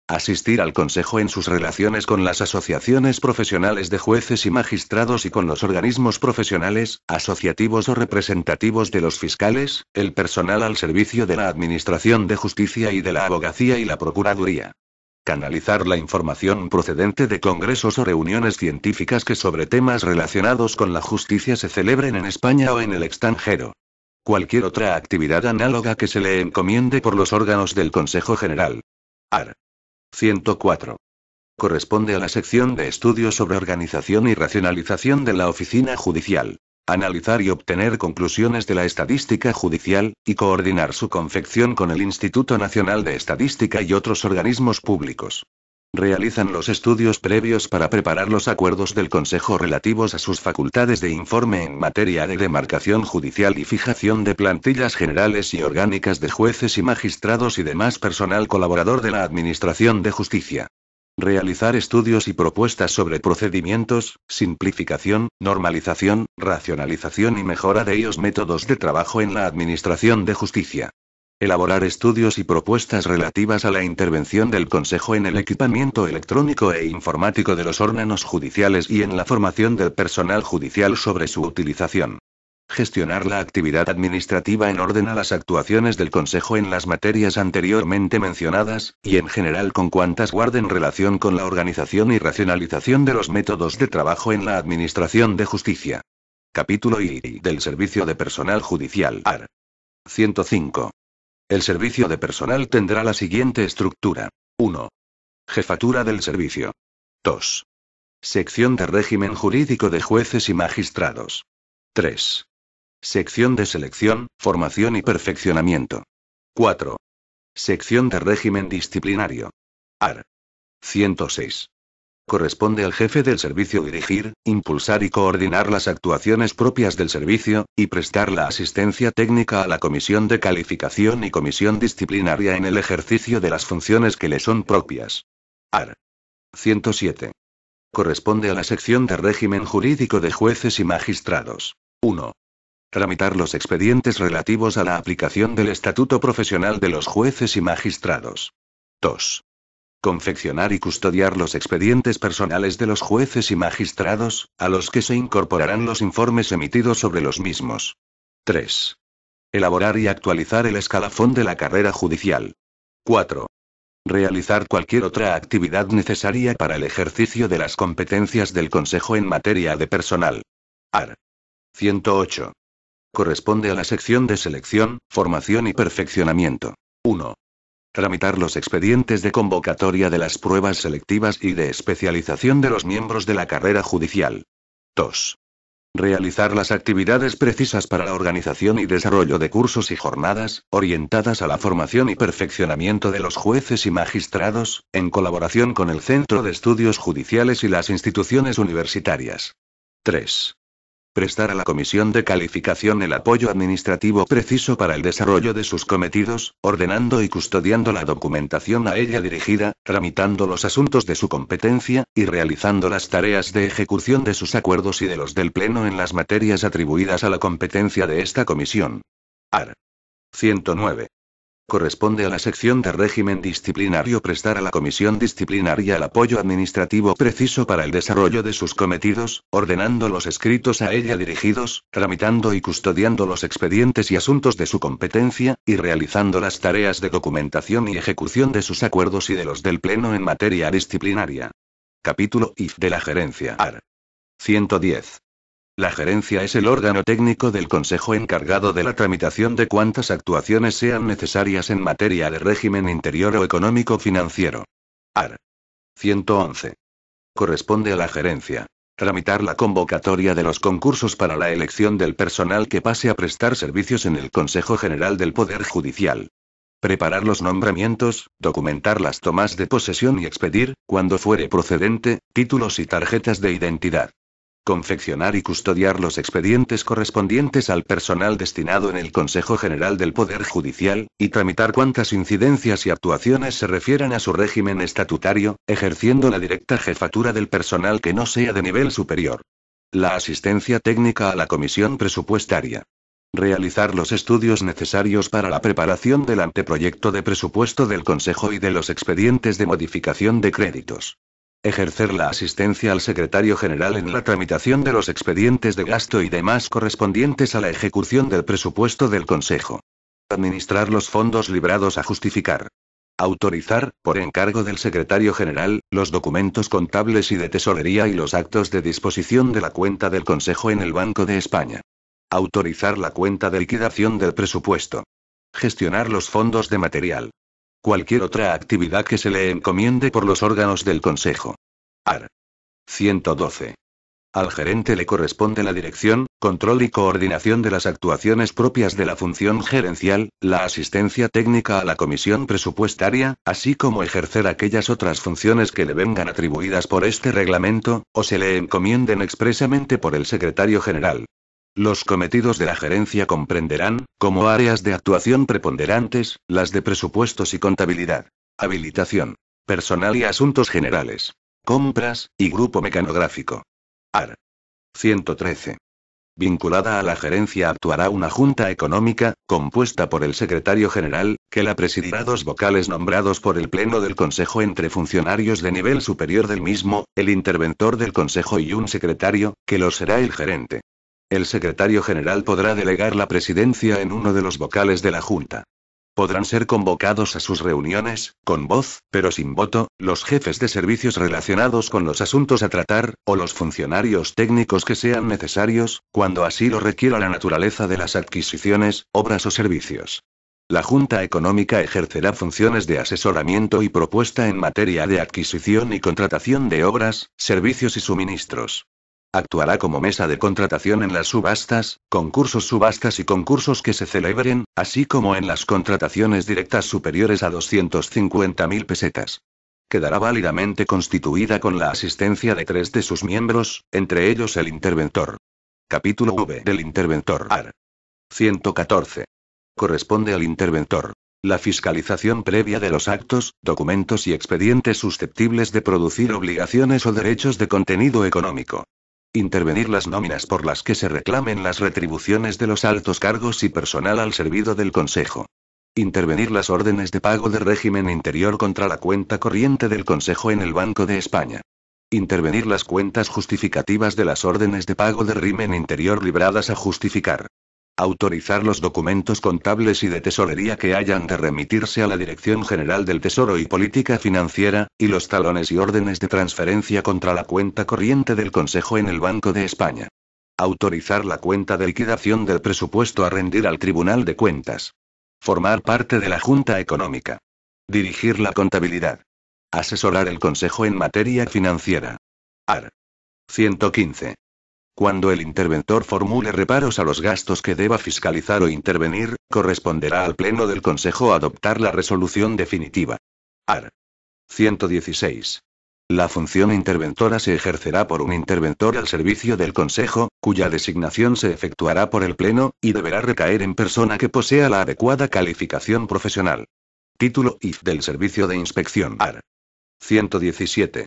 Asistir al Consejo en sus relaciones con las asociaciones profesionales de jueces y magistrados y con los organismos profesionales, asociativos o representativos de los fiscales, el personal al servicio de la Administración de Justicia y de la Abogacía y la Procuraduría. Canalizar la información procedente de congresos o reuniones científicas que sobre temas relacionados con la justicia se celebren en España o en el extranjero. Cualquier otra actividad análoga que se le encomiende por los órganos del Consejo General. AR. 104. Corresponde a la sección de estudios sobre organización y racionalización de la oficina judicial. Analizar y obtener conclusiones de la estadística judicial, y coordinar su confección con el Instituto Nacional de Estadística y otros organismos públicos. Realizan los estudios previos para preparar los acuerdos del Consejo relativos a sus facultades de informe en materia de demarcación judicial y fijación de plantillas generales y orgánicas de jueces y magistrados y demás personal colaborador de la Administración de Justicia. Realizar estudios y propuestas sobre procedimientos, simplificación, normalización, racionalización y mejora de ellos métodos de trabajo en la Administración de Justicia. Elaborar estudios y propuestas relativas a la intervención del Consejo en el equipamiento electrónico e informático de los órganos judiciales y en la formación del personal judicial sobre su utilización. Gestionar la actividad administrativa en orden a las actuaciones del Consejo en las materias anteriormente mencionadas, y en general con cuantas guarden relación con la organización y racionalización de los métodos de trabajo en la Administración de Justicia. Capítulo I del Servicio de Personal Judicial AR. 105. El servicio de personal tendrá la siguiente estructura. 1. Jefatura del servicio. 2. Sección de régimen jurídico de jueces y magistrados. 3. Sección de selección, formación y perfeccionamiento. 4. Sección de régimen disciplinario. AR. 106 corresponde al jefe del servicio dirigir, impulsar y coordinar las actuaciones propias del servicio, y prestar la asistencia técnica a la comisión de calificación y comisión disciplinaria en el ejercicio de las funciones que le son propias. Ar. 107. Corresponde a la sección de régimen jurídico de jueces y magistrados. 1 tramitar los expedientes relativos a la aplicación del Estatuto Profesional de los Jueces y Magistrados. 2 confeccionar y custodiar los expedientes personales de los jueces y magistrados, a los que se incorporarán los informes emitidos sobre los mismos. 3. Elaborar y actualizar el escalafón de la carrera judicial. 4. Realizar cualquier otra actividad necesaria para el ejercicio de las competencias del Consejo en materia de personal. AR. 108. Corresponde a la sección de selección, formación y perfeccionamiento. 1 tramitar los expedientes de convocatoria de las pruebas selectivas y de especialización de los miembros de la carrera judicial. 2. Realizar las actividades precisas para la organización y desarrollo de cursos y jornadas, orientadas a la formación y perfeccionamiento de los jueces y magistrados, en colaboración con el Centro de Estudios Judiciales y las instituciones universitarias. 3 prestar a la Comisión de Calificación el apoyo administrativo preciso para el desarrollo de sus cometidos, ordenando y custodiando la documentación a ella dirigida, tramitando los asuntos de su competencia, y realizando las tareas de ejecución de sus acuerdos y de los del Pleno en las materias atribuidas a la competencia de esta comisión. Ar. 109 corresponde a la sección de régimen disciplinario prestar a la comisión disciplinaria el apoyo administrativo preciso para el desarrollo de sus cometidos, ordenando los escritos a ella dirigidos, tramitando y custodiando los expedientes y asuntos de su competencia, y realizando las tareas de documentación y ejecución de sus acuerdos y de los del Pleno en materia disciplinaria. Capítulo IF de la Gerencia AR. 110. La gerencia es el órgano técnico del Consejo encargado de la tramitación de cuantas actuaciones sean necesarias en materia de régimen interior o económico financiero. AR. 111. Corresponde a la gerencia. Tramitar la convocatoria de los concursos para la elección del personal que pase a prestar servicios en el Consejo General del Poder Judicial. Preparar los nombramientos, documentar las tomas de posesión y expedir, cuando fuere procedente, títulos y tarjetas de identidad confeccionar y custodiar los expedientes correspondientes al personal destinado en el Consejo General del Poder Judicial, y tramitar cuantas incidencias y actuaciones se refieran a su régimen estatutario, ejerciendo la directa jefatura del personal que no sea de nivel superior. La asistencia técnica a la comisión presupuestaria. Realizar los estudios necesarios para la preparación del anteproyecto de presupuesto del Consejo y de los expedientes de modificación de créditos Ejercer la asistencia al secretario general en la tramitación de los expedientes de gasto y demás correspondientes a la ejecución del presupuesto del Consejo. Administrar los fondos librados a justificar. Autorizar, por encargo del secretario general, los documentos contables y de tesorería y los actos de disposición de la cuenta del Consejo en el Banco de España. Autorizar la cuenta de liquidación del presupuesto. Gestionar los fondos de material cualquier otra actividad que se le encomiende por los órganos del Consejo. AR. 112. Al gerente le corresponde la dirección, control y coordinación de las actuaciones propias de la función gerencial, la asistencia técnica a la comisión presupuestaria, así como ejercer aquellas otras funciones que le vengan atribuidas por este reglamento, o se le encomienden expresamente por el secretario general. Los cometidos de la gerencia comprenderán, como áreas de actuación preponderantes, las de presupuestos y contabilidad, habilitación, personal y asuntos generales, compras, y grupo mecanográfico. AR. 113. Vinculada a la gerencia actuará una junta económica, compuesta por el secretario general, que la presidirá dos vocales nombrados por el Pleno del Consejo entre funcionarios de nivel superior del mismo, el interventor del Consejo y un secretario, que lo será el gerente. El secretario general podrá delegar la presidencia en uno de los vocales de la Junta. Podrán ser convocados a sus reuniones, con voz, pero sin voto, los jefes de servicios relacionados con los asuntos a tratar, o los funcionarios técnicos que sean necesarios, cuando así lo requiera la naturaleza de las adquisiciones, obras o servicios. La Junta Económica ejercerá funciones de asesoramiento y propuesta en materia de adquisición y contratación de obras, servicios y suministros. Actuará como mesa de contratación en las subastas, concursos subastas y concursos que se celebren, así como en las contrataciones directas superiores a 250.000 pesetas. Quedará válidamente constituida con la asistencia de tres de sus miembros, entre ellos el interventor. Capítulo V del interventor AR. 114. Corresponde al interventor. La fiscalización previa de los actos, documentos y expedientes susceptibles de producir obligaciones o derechos de contenido económico intervenir las nóminas por las que se reclamen las retribuciones de los altos cargos y personal al servido del Consejo. Intervenir las órdenes de pago de régimen interior contra la cuenta corriente del Consejo en el Banco de España. Intervenir las cuentas justificativas de las órdenes de pago de régimen interior libradas a justificar. Autorizar los documentos contables y de tesorería que hayan de remitirse a la Dirección General del Tesoro y Política Financiera, y los talones y órdenes de transferencia contra la cuenta corriente del Consejo en el Banco de España. Autorizar la cuenta de liquidación del presupuesto a rendir al Tribunal de Cuentas. Formar parte de la Junta Económica. Dirigir la contabilidad. Asesorar el Consejo en materia financiera. AR. 115. Cuando el interventor formule reparos a los gastos que deba fiscalizar o intervenir, corresponderá al Pleno del Consejo adoptar la resolución definitiva. Ar. 116. La función interventora se ejercerá por un interventor al servicio del Consejo, cuya designación se efectuará por el Pleno, y deberá recaer en persona que posea la adecuada calificación profesional. Título IF del Servicio de Inspección AR. 117.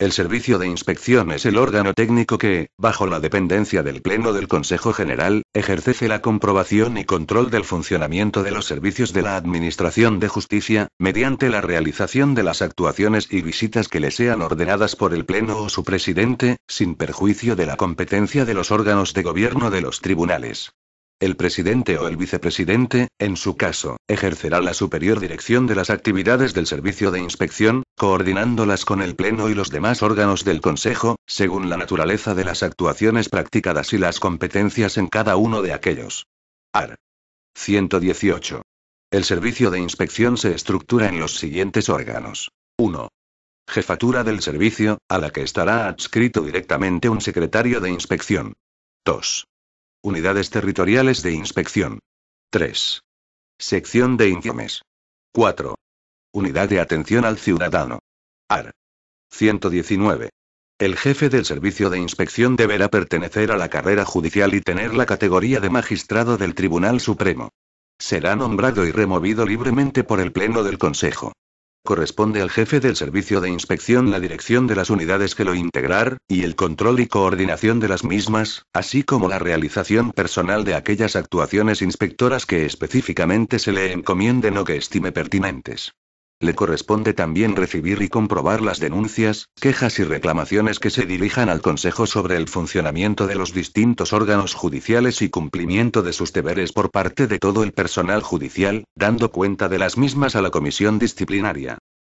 El Servicio de Inspección es el órgano técnico que, bajo la dependencia del Pleno del Consejo General, ejerce la comprobación y control del funcionamiento de los servicios de la Administración de Justicia, mediante la realización de las actuaciones y visitas que le sean ordenadas por el Pleno o su presidente, sin perjuicio de la competencia de los órganos de gobierno de los tribunales. El presidente o el vicepresidente, en su caso, ejercerá la superior dirección de las actividades del Servicio de Inspección, coordinándolas con el Pleno y los demás órganos del Consejo, según la naturaleza de las actuaciones practicadas y las competencias en cada uno de aquellos. Ar. 118. El Servicio de Inspección se estructura en los siguientes órganos. 1 jefatura del servicio, a la que estará adscrito directamente un secretario de inspección. 2. Unidades territoriales de inspección. 3. Sección de informes. 4. Unidad de atención al ciudadano. AR. 119. El jefe del servicio de inspección deberá pertenecer a la carrera judicial y tener la categoría de magistrado del Tribunal Supremo. Será nombrado y removido libremente por el Pleno del Consejo corresponde al jefe del servicio de inspección la dirección de las unidades que lo integrar, y el control y coordinación de las mismas, así como la realización personal de aquellas actuaciones inspectoras que específicamente se le encomienden o que estime pertinentes. Le corresponde también recibir y comprobar las denuncias, quejas y reclamaciones que se dirijan al Consejo sobre el funcionamiento de los distintos órganos judiciales y cumplimiento de sus deberes por parte de todo el personal judicial, dando cuenta de las mismas a la comisión disciplinaria.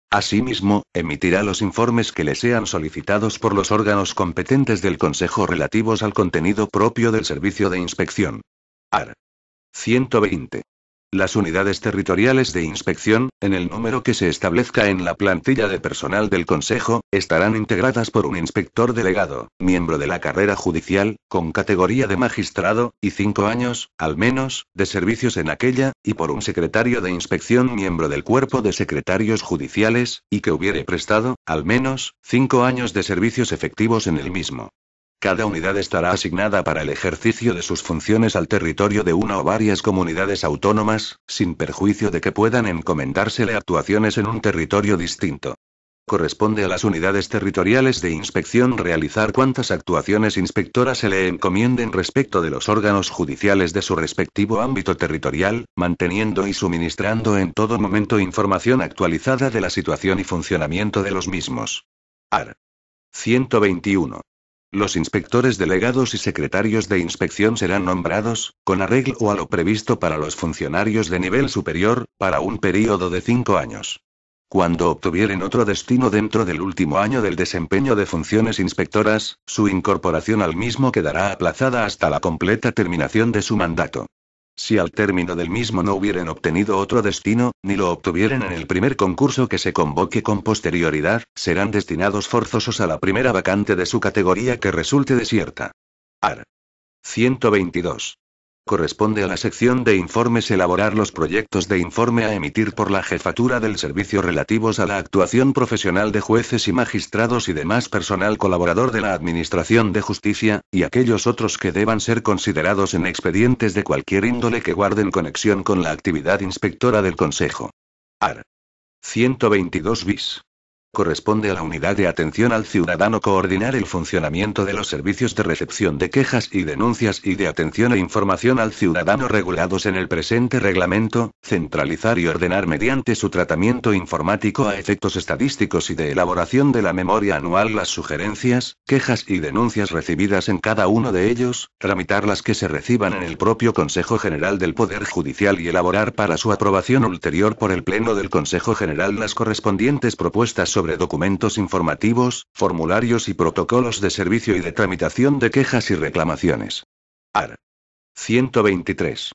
Asimismo, emitirá los informes que le sean solicitados por los órganos competentes del Consejo relativos al contenido propio del servicio de inspección. AR. 120. Las unidades territoriales de inspección, en el número que se establezca en la plantilla de personal del Consejo, estarán integradas por un inspector delegado, miembro de la carrera judicial, con categoría de magistrado, y cinco años, al menos, de servicios en aquella, y por un secretario de inspección miembro del cuerpo de secretarios judiciales, y que hubiere prestado, al menos, cinco años de servicios efectivos en el mismo. Cada unidad estará asignada para el ejercicio de sus funciones al territorio de una o varias comunidades autónomas, sin perjuicio de que puedan encomendársele actuaciones en un territorio distinto. Corresponde a las unidades territoriales de inspección realizar cuantas actuaciones inspectoras se le encomienden respecto de los órganos judiciales de su respectivo ámbito territorial, manteniendo y suministrando en todo momento información actualizada de la situación y funcionamiento de los mismos. Ar. 121. Los inspectores delegados y secretarios de inspección serán nombrados, con arreglo a lo previsto para los funcionarios de nivel superior, para un período de cinco años. Cuando obtuvieren otro destino dentro del último año del desempeño de funciones inspectoras, su incorporación al mismo quedará aplazada hasta la completa terminación de su mandato. Si al término del mismo no hubieran obtenido otro destino, ni lo obtuvieran en el primer concurso que se convoque con posterioridad, serán destinados forzosos a la primera vacante de su categoría que resulte desierta. Ar. 122 corresponde a la sección de informes elaborar los proyectos de informe a emitir por la jefatura del servicio relativos a la actuación profesional de jueces y magistrados y demás personal colaborador de la Administración de Justicia, y aquellos otros que deban ser considerados en expedientes de cualquier índole que guarden conexión con la actividad inspectora del Consejo. Ar. 122 bis. Corresponde a la Unidad de Atención al Ciudadano coordinar el funcionamiento de los servicios de recepción de quejas y denuncias y de atención e información al ciudadano regulados en el presente reglamento, centralizar y ordenar mediante su tratamiento informático a efectos estadísticos y de elaboración de la memoria anual las sugerencias, quejas y denuncias recibidas en cada uno de ellos, tramitar las que se reciban en el propio Consejo General del Poder Judicial y elaborar para su aprobación ulterior por el Pleno del Consejo General las correspondientes propuestas sobre documentos informativos, formularios y protocolos de servicio y de tramitación de quejas y reclamaciones. AR. 123.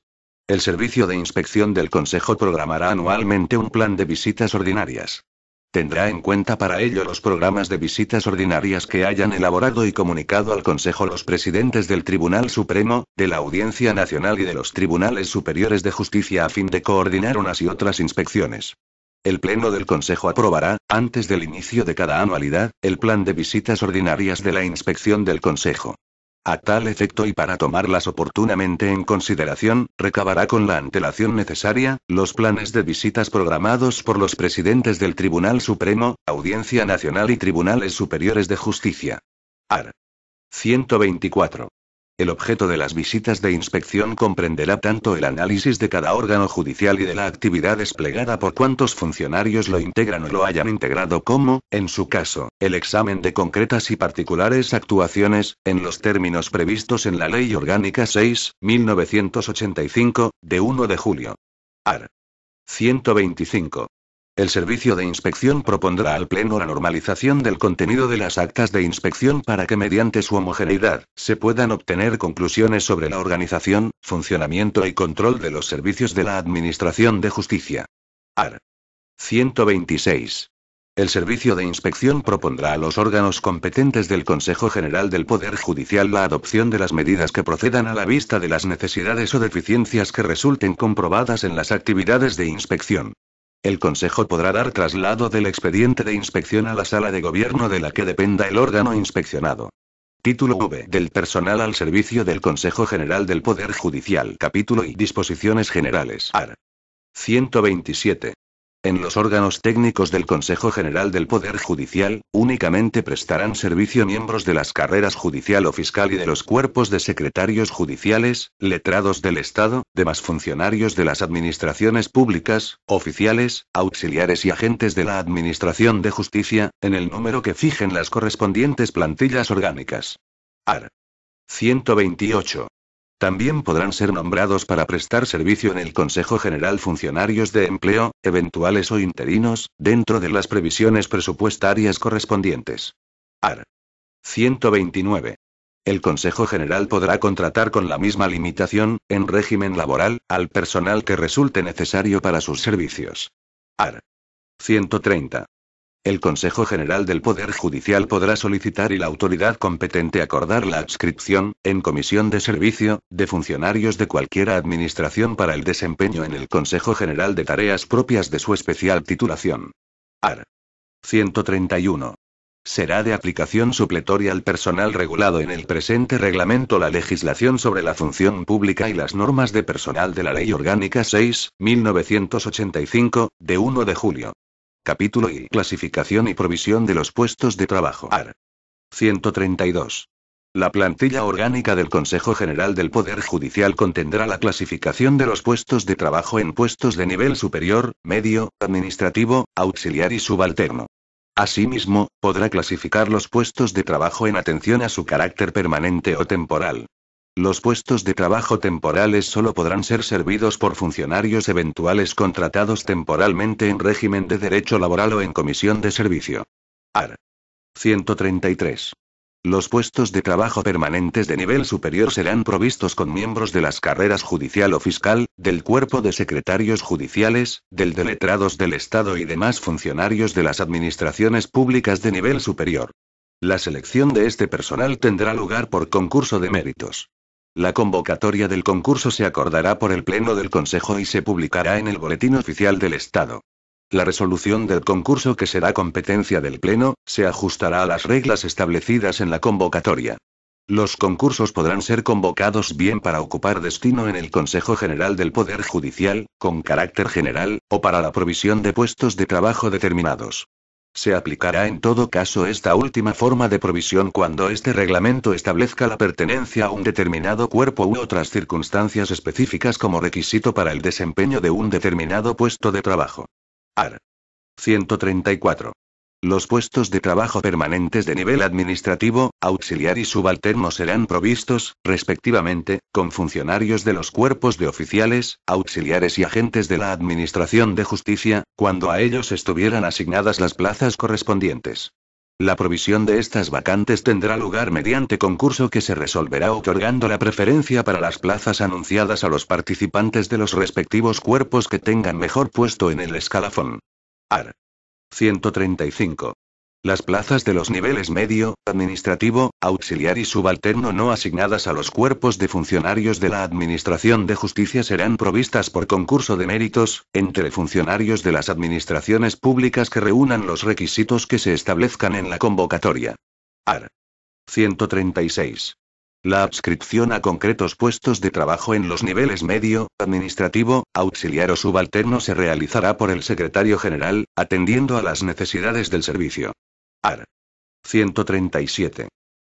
El Servicio de Inspección del Consejo programará anualmente un plan de visitas ordinarias. Tendrá en cuenta para ello los programas de visitas ordinarias que hayan elaborado y comunicado al Consejo los presidentes del Tribunal Supremo, de la Audiencia Nacional y de los Tribunales Superiores de Justicia a fin de coordinar unas y otras inspecciones. El Pleno del Consejo aprobará, antes del inicio de cada anualidad, el plan de visitas ordinarias de la inspección del Consejo. A tal efecto y para tomarlas oportunamente en consideración, recabará con la antelación necesaria, los planes de visitas programados por los presidentes del Tribunal Supremo, Audiencia Nacional y Tribunales Superiores de Justicia. Ar. 124. El objeto de las visitas de inspección comprenderá tanto el análisis de cada órgano judicial y de la actividad desplegada por cuantos funcionarios lo integran o lo hayan integrado como, en su caso, el examen de concretas y particulares actuaciones, en los términos previstos en la Ley Orgánica 6, 1985, de 1 de julio. Ar. 125. El Servicio de Inspección propondrá al Pleno la normalización del contenido de las actas de inspección para que mediante su homogeneidad, se puedan obtener conclusiones sobre la organización, funcionamiento y control de los servicios de la Administración de Justicia. AR. 126. El Servicio de Inspección propondrá a los órganos competentes del Consejo General del Poder Judicial la adopción de las medidas que procedan a la vista de las necesidades o deficiencias que resulten comprobadas en las actividades de inspección. El Consejo podrá dar traslado del expediente de inspección a la sala de gobierno de la que dependa el órgano inspeccionado. Título V del personal al servicio del Consejo General del Poder Judicial. Capítulo y disposiciones generales. Ar. 127. En los órganos técnicos del Consejo General del Poder Judicial, únicamente prestarán servicio miembros de las carreras judicial o fiscal y de los cuerpos de secretarios judiciales, letrados del Estado, demás funcionarios de las administraciones públicas, oficiales, auxiliares y agentes de la Administración de Justicia, en el número que fijen las correspondientes plantillas orgánicas. Ar. 128. También podrán ser nombrados para prestar servicio en el Consejo General funcionarios de empleo, eventuales o interinos, dentro de las previsiones presupuestarias correspondientes. Ar. 129. El Consejo General podrá contratar con la misma limitación, en régimen laboral, al personal que resulte necesario para sus servicios. Ar. 130. El Consejo General del Poder Judicial podrá solicitar y la autoridad competente acordar la adscripción, en comisión de servicio, de funcionarios de cualquier administración para el desempeño en el Consejo General de tareas propias de su especial titulación. Ar. 131. Será de aplicación supletoria al personal regulado en el presente reglamento la legislación sobre la función pública y las normas de personal de la Ley Orgánica 6, 1985, de 1 de julio Capítulo y clasificación y provisión de los puestos de trabajo. AR. 132. La plantilla orgánica del Consejo General del Poder Judicial contendrá la clasificación de los puestos de trabajo en puestos de nivel superior, medio, administrativo, auxiliar y subalterno. Asimismo, podrá clasificar los puestos de trabajo en atención a su carácter permanente o temporal, los puestos de trabajo temporales solo podrán ser servidos por funcionarios eventuales contratados temporalmente en régimen de derecho laboral o en comisión de servicio. Ar. 133. Los puestos de trabajo permanentes de nivel superior serán provistos con miembros de las carreras judicial o fiscal, del cuerpo de secretarios judiciales, del de letrados del Estado y demás funcionarios de las administraciones públicas de nivel superior. La selección de este personal tendrá lugar por concurso de méritos. La convocatoria del concurso se acordará por el Pleno del Consejo y se publicará en el Boletín Oficial del Estado. La resolución del concurso que será competencia del Pleno, se ajustará a las reglas establecidas en la convocatoria. Los concursos podrán ser convocados bien para ocupar destino en el Consejo General del Poder Judicial, con carácter general, o para la provisión de puestos de trabajo determinados. Se aplicará en todo caso esta última forma de provisión cuando este reglamento establezca la pertenencia a un determinado cuerpo u otras circunstancias específicas como requisito para el desempeño de un determinado puesto de trabajo. Ar. 134. Los puestos de trabajo permanentes de nivel administrativo, auxiliar y subalterno serán provistos, respectivamente, con funcionarios de los cuerpos de oficiales, auxiliares y agentes de la Administración de Justicia, cuando a ellos estuvieran asignadas las plazas correspondientes. La provisión de estas vacantes tendrá lugar mediante concurso que se resolverá otorgando la preferencia para las plazas anunciadas a los participantes de los respectivos cuerpos que tengan mejor puesto en el escalafón. 135. Las plazas de los niveles medio, administrativo, auxiliar y subalterno no asignadas a los cuerpos de funcionarios de la Administración de Justicia serán provistas por concurso de méritos, entre funcionarios de las administraciones públicas que reúnan los requisitos que se establezcan en la convocatoria. Ar. 136. La adscripción a concretos puestos de trabajo en los niveles medio, administrativo, auxiliar o subalterno se realizará por el secretario general, atendiendo a las necesidades del servicio. Ar. 137.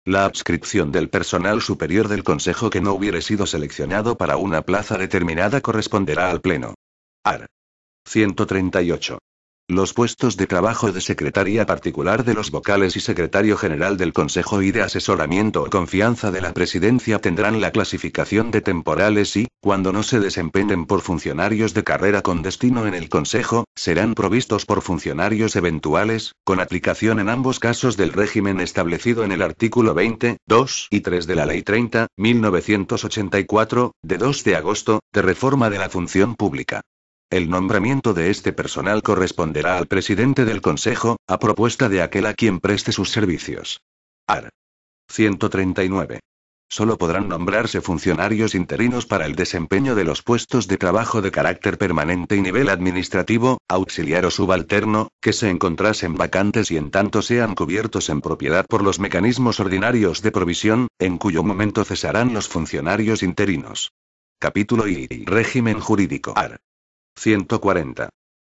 La adscripción del personal superior del Consejo que no hubiere sido seleccionado para una plaza determinada corresponderá al Pleno. Ar. 138. Los puestos de trabajo de secretaría particular de los vocales y secretario general del Consejo y de asesoramiento o confianza de la presidencia tendrán la clasificación de temporales y, cuando no se desempeñen por funcionarios de carrera con destino en el Consejo, serán provistos por funcionarios eventuales, con aplicación en ambos casos del régimen establecido en el artículo 20, 2 y 3 de la Ley 30, 1984, de 2 de agosto, de reforma de la función pública. El nombramiento de este personal corresponderá al presidente del Consejo, a propuesta de aquel a quien preste sus servicios. Ar. 139. Solo podrán nombrarse funcionarios interinos para el desempeño de los puestos de trabajo de carácter permanente y nivel administrativo, auxiliar o subalterno, que se encontrasen vacantes y en tanto sean cubiertos en propiedad por los mecanismos ordinarios de provisión, en cuyo momento cesarán los funcionarios interinos. Capítulo I. Régimen jurídico. Ar. 140.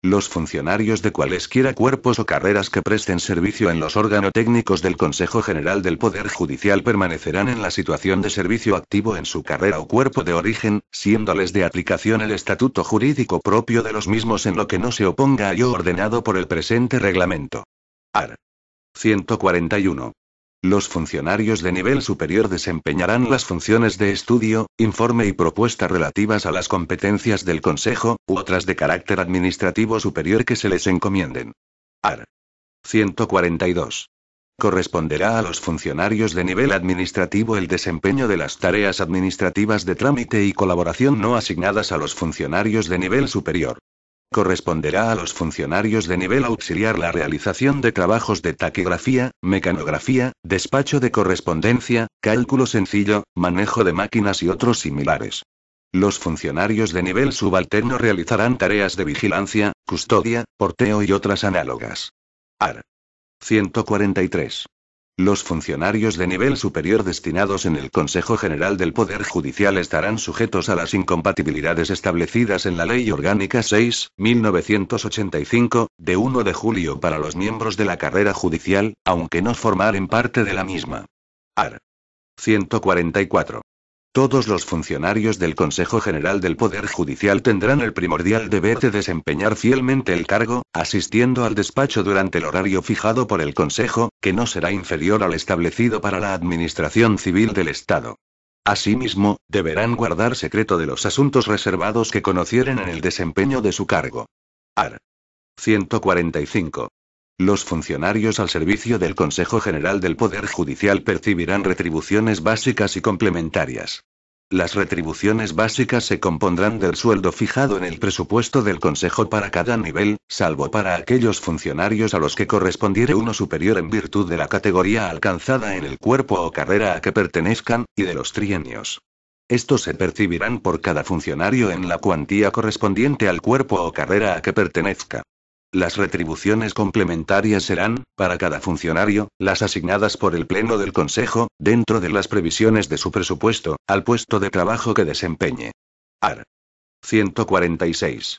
Los funcionarios de cualesquiera cuerpos o carreras que presten servicio en los órganos técnicos del Consejo General del Poder Judicial permanecerán en la situación de servicio activo en su carrera o cuerpo de origen, siéndoles de aplicación el estatuto jurídico propio de los mismos en lo que no se oponga a ello ordenado por el presente reglamento. Ar. 141. Los funcionarios de nivel superior desempeñarán las funciones de estudio, informe y propuesta relativas a las competencias del Consejo, u otras de carácter administrativo superior que se les encomienden. Ar. 142. Corresponderá a los funcionarios de nivel administrativo el desempeño de las tareas administrativas de trámite y colaboración no asignadas a los funcionarios de nivel superior. Corresponderá a los funcionarios de nivel auxiliar la realización de trabajos de taquigrafía, mecanografía, despacho de correspondencia, cálculo sencillo, manejo de máquinas y otros similares. Los funcionarios de nivel subalterno realizarán tareas de vigilancia, custodia, porteo y otras análogas. AR. 143. Los funcionarios de nivel superior destinados en el Consejo General del Poder Judicial estarán sujetos a las incompatibilidades establecidas en la Ley Orgánica 6, 1985, de 1 de julio para los miembros de la carrera judicial, aunque no formaren parte de la misma. Ar. 144. Todos los funcionarios del Consejo General del Poder Judicial tendrán el primordial deber de desempeñar fielmente el cargo, asistiendo al despacho durante el horario fijado por el Consejo, que no será inferior al establecido para la Administración Civil del Estado. Asimismo, deberán guardar secreto de los asuntos reservados que conocieren en el desempeño de su cargo. Ar. 145. Los funcionarios al servicio del Consejo General del Poder Judicial percibirán retribuciones básicas y complementarias. Las retribuciones básicas se compondrán del sueldo fijado en el presupuesto del Consejo para cada nivel, salvo para aquellos funcionarios a los que correspondiere uno superior en virtud de la categoría alcanzada en el cuerpo o carrera a que pertenezcan, y de los trienios. Estos se percibirán por cada funcionario en la cuantía correspondiente al cuerpo o carrera a que pertenezca. Las retribuciones complementarias serán, para cada funcionario, las asignadas por el Pleno del Consejo, dentro de las previsiones de su presupuesto, al puesto de trabajo que desempeñe. Ar. 146.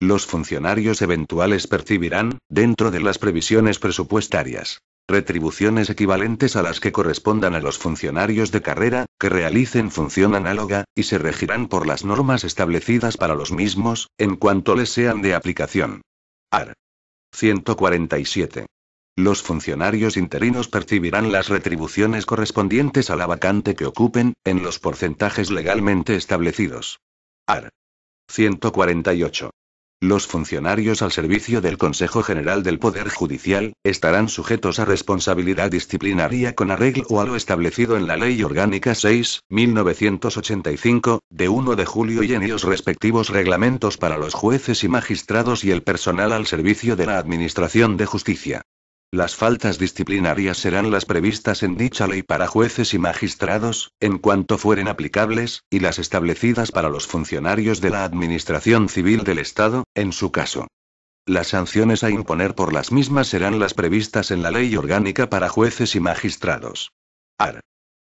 Los funcionarios eventuales percibirán, dentro de las previsiones presupuestarias, retribuciones equivalentes a las que correspondan a los funcionarios de carrera, que realicen función análoga, y se regirán por las normas establecidas para los mismos, en cuanto les sean de aplicación. Ar. 147. Los funcionarios interinos percibirán las retribuciones correspondientes a la vacante que ocupen, en los porcentajes legalmente establecidos. Ar. 148. Los funcionarios al servicio del Consejo General del Poder Judicial, estarán sujetos a responsabilidad disciplinaria con arreglo a lo establecido en la Ley Orgánica 6, 1985, de 1 de julio y en los respectivos reglamentos para los jueces y magistrados y el personal al servicio de la Administración de Justicia. Las faltas disciplinarias serán las previstas en dicha ley para jueces y magistrados, en cuanto fueren aplicables, y las establecidas para los funcionarios de la Administración Civil del Estado, en su caso. Las sanciones a imponer por las mismas serán las previstas en la ley orgánica para jueces y magistrados. Ar.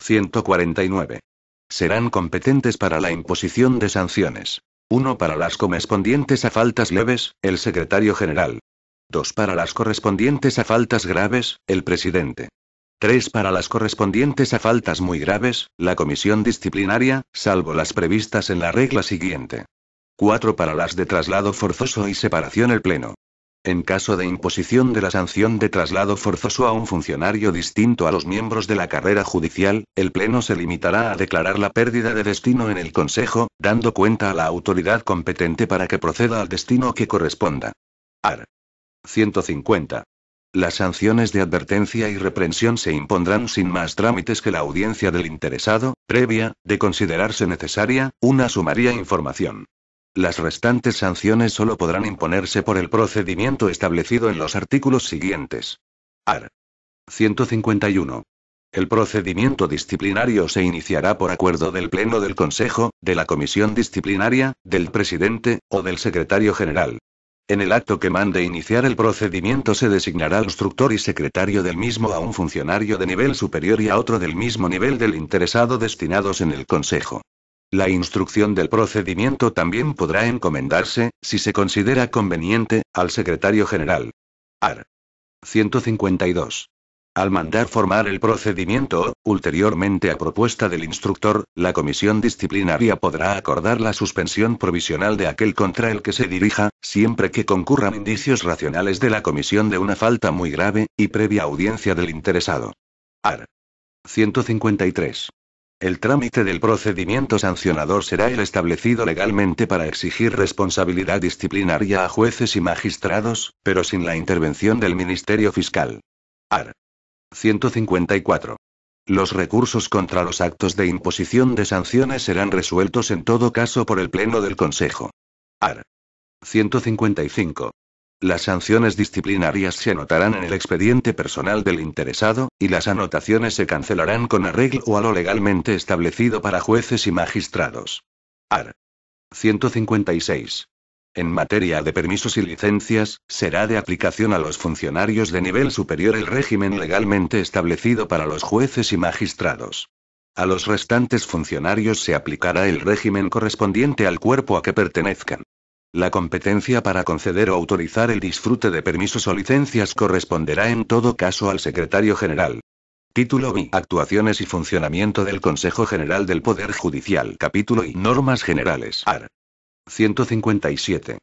149. Serán competentes para la imposición de sanciones. Uno para las correspondientes a faltas leves, el secretario general 2 para las correspondientes a faltas graves, el presidente. 3 para las correspondientes a faltas muy graves, la comisión disciplinaria, salvo las previstas en la regla siguiente. 4 para las de traslado forzoso y separación el pleno. En caso de imposición de la sanción de traslado forzoso a un funcionario distinto a los miembros de la carrera judicial, el Pleno se limitará a declarar la pérdida de destino en el Consejo, dando cuenta a la autoridad competente para que proceda al destino que corresponda. Ar. 150. Las sanciones de advertencia y reprensión se impondrán sin más trámites que la audiencia del interesado, previa, de considerarse necesaria, una sumaria información. Las restantes sanciones solo podrán imponerse por el procedimiento establecido en los artículos siguientes. Ar. 151. El procedimiento disciplinario se iniciará por acuerdo del Pleno del Consejo, de la Comisión Disciplinaria, del Presidente, o del Secretario General. En el acto que mande iniciar el procedimiento se designará al instructor y secretario del mismo a un funcionario de nivel superior y a otro del mismo nivel del interesado destinados en el Consejo. La instrucción del procedimiento también podrá encomendarse, si se considera conveniente, al secretario general. Ar. 152. Al mandar formar el procedimiento, ulteriormente a propuesta del instructor, la comisión disciplinaria podrá acordar la suspensión provisional de aquel contra el que se dirija, siempre que concurran indicios racionales de la comisión de una falta muy grave, y previa audiencia del interesado. Ar. 153. El trámite del procedimiento sancionador será el establecido legalmente para exigir responsabilidad disciplinaria a jueces y magistrados, pero sin la intervención del Ministerio Fiscal. Ar. 154. Los recursos contra los actos de imposición de sanciones serán resueltos en todo caso por el Pleno del Consejo. Ar. 155. Las sanciones disciplinarias se anotarán en el expediente personal del interesado, y las anotaciones se cancelarán con arreglo a lo legalmente establecido para jueces y magistrados. Ar. 156. En materia de permisos y licencias, será de aplicación a los funcionarios de nivel superior el régimen legalmente establecido para los jueces y magistrados. A los restantes funcionarios se aplicará el régimen correspondiente al cuerpo a que pertenezcan. La competencia para conceder o autorizar el disfrute de permisos o licencias corresponderá en todo caso al secretario general. Título B. Actuaciones y funcionamiento del Consejo General del Poder Judicial. Capítulo I. Normas generales. 157.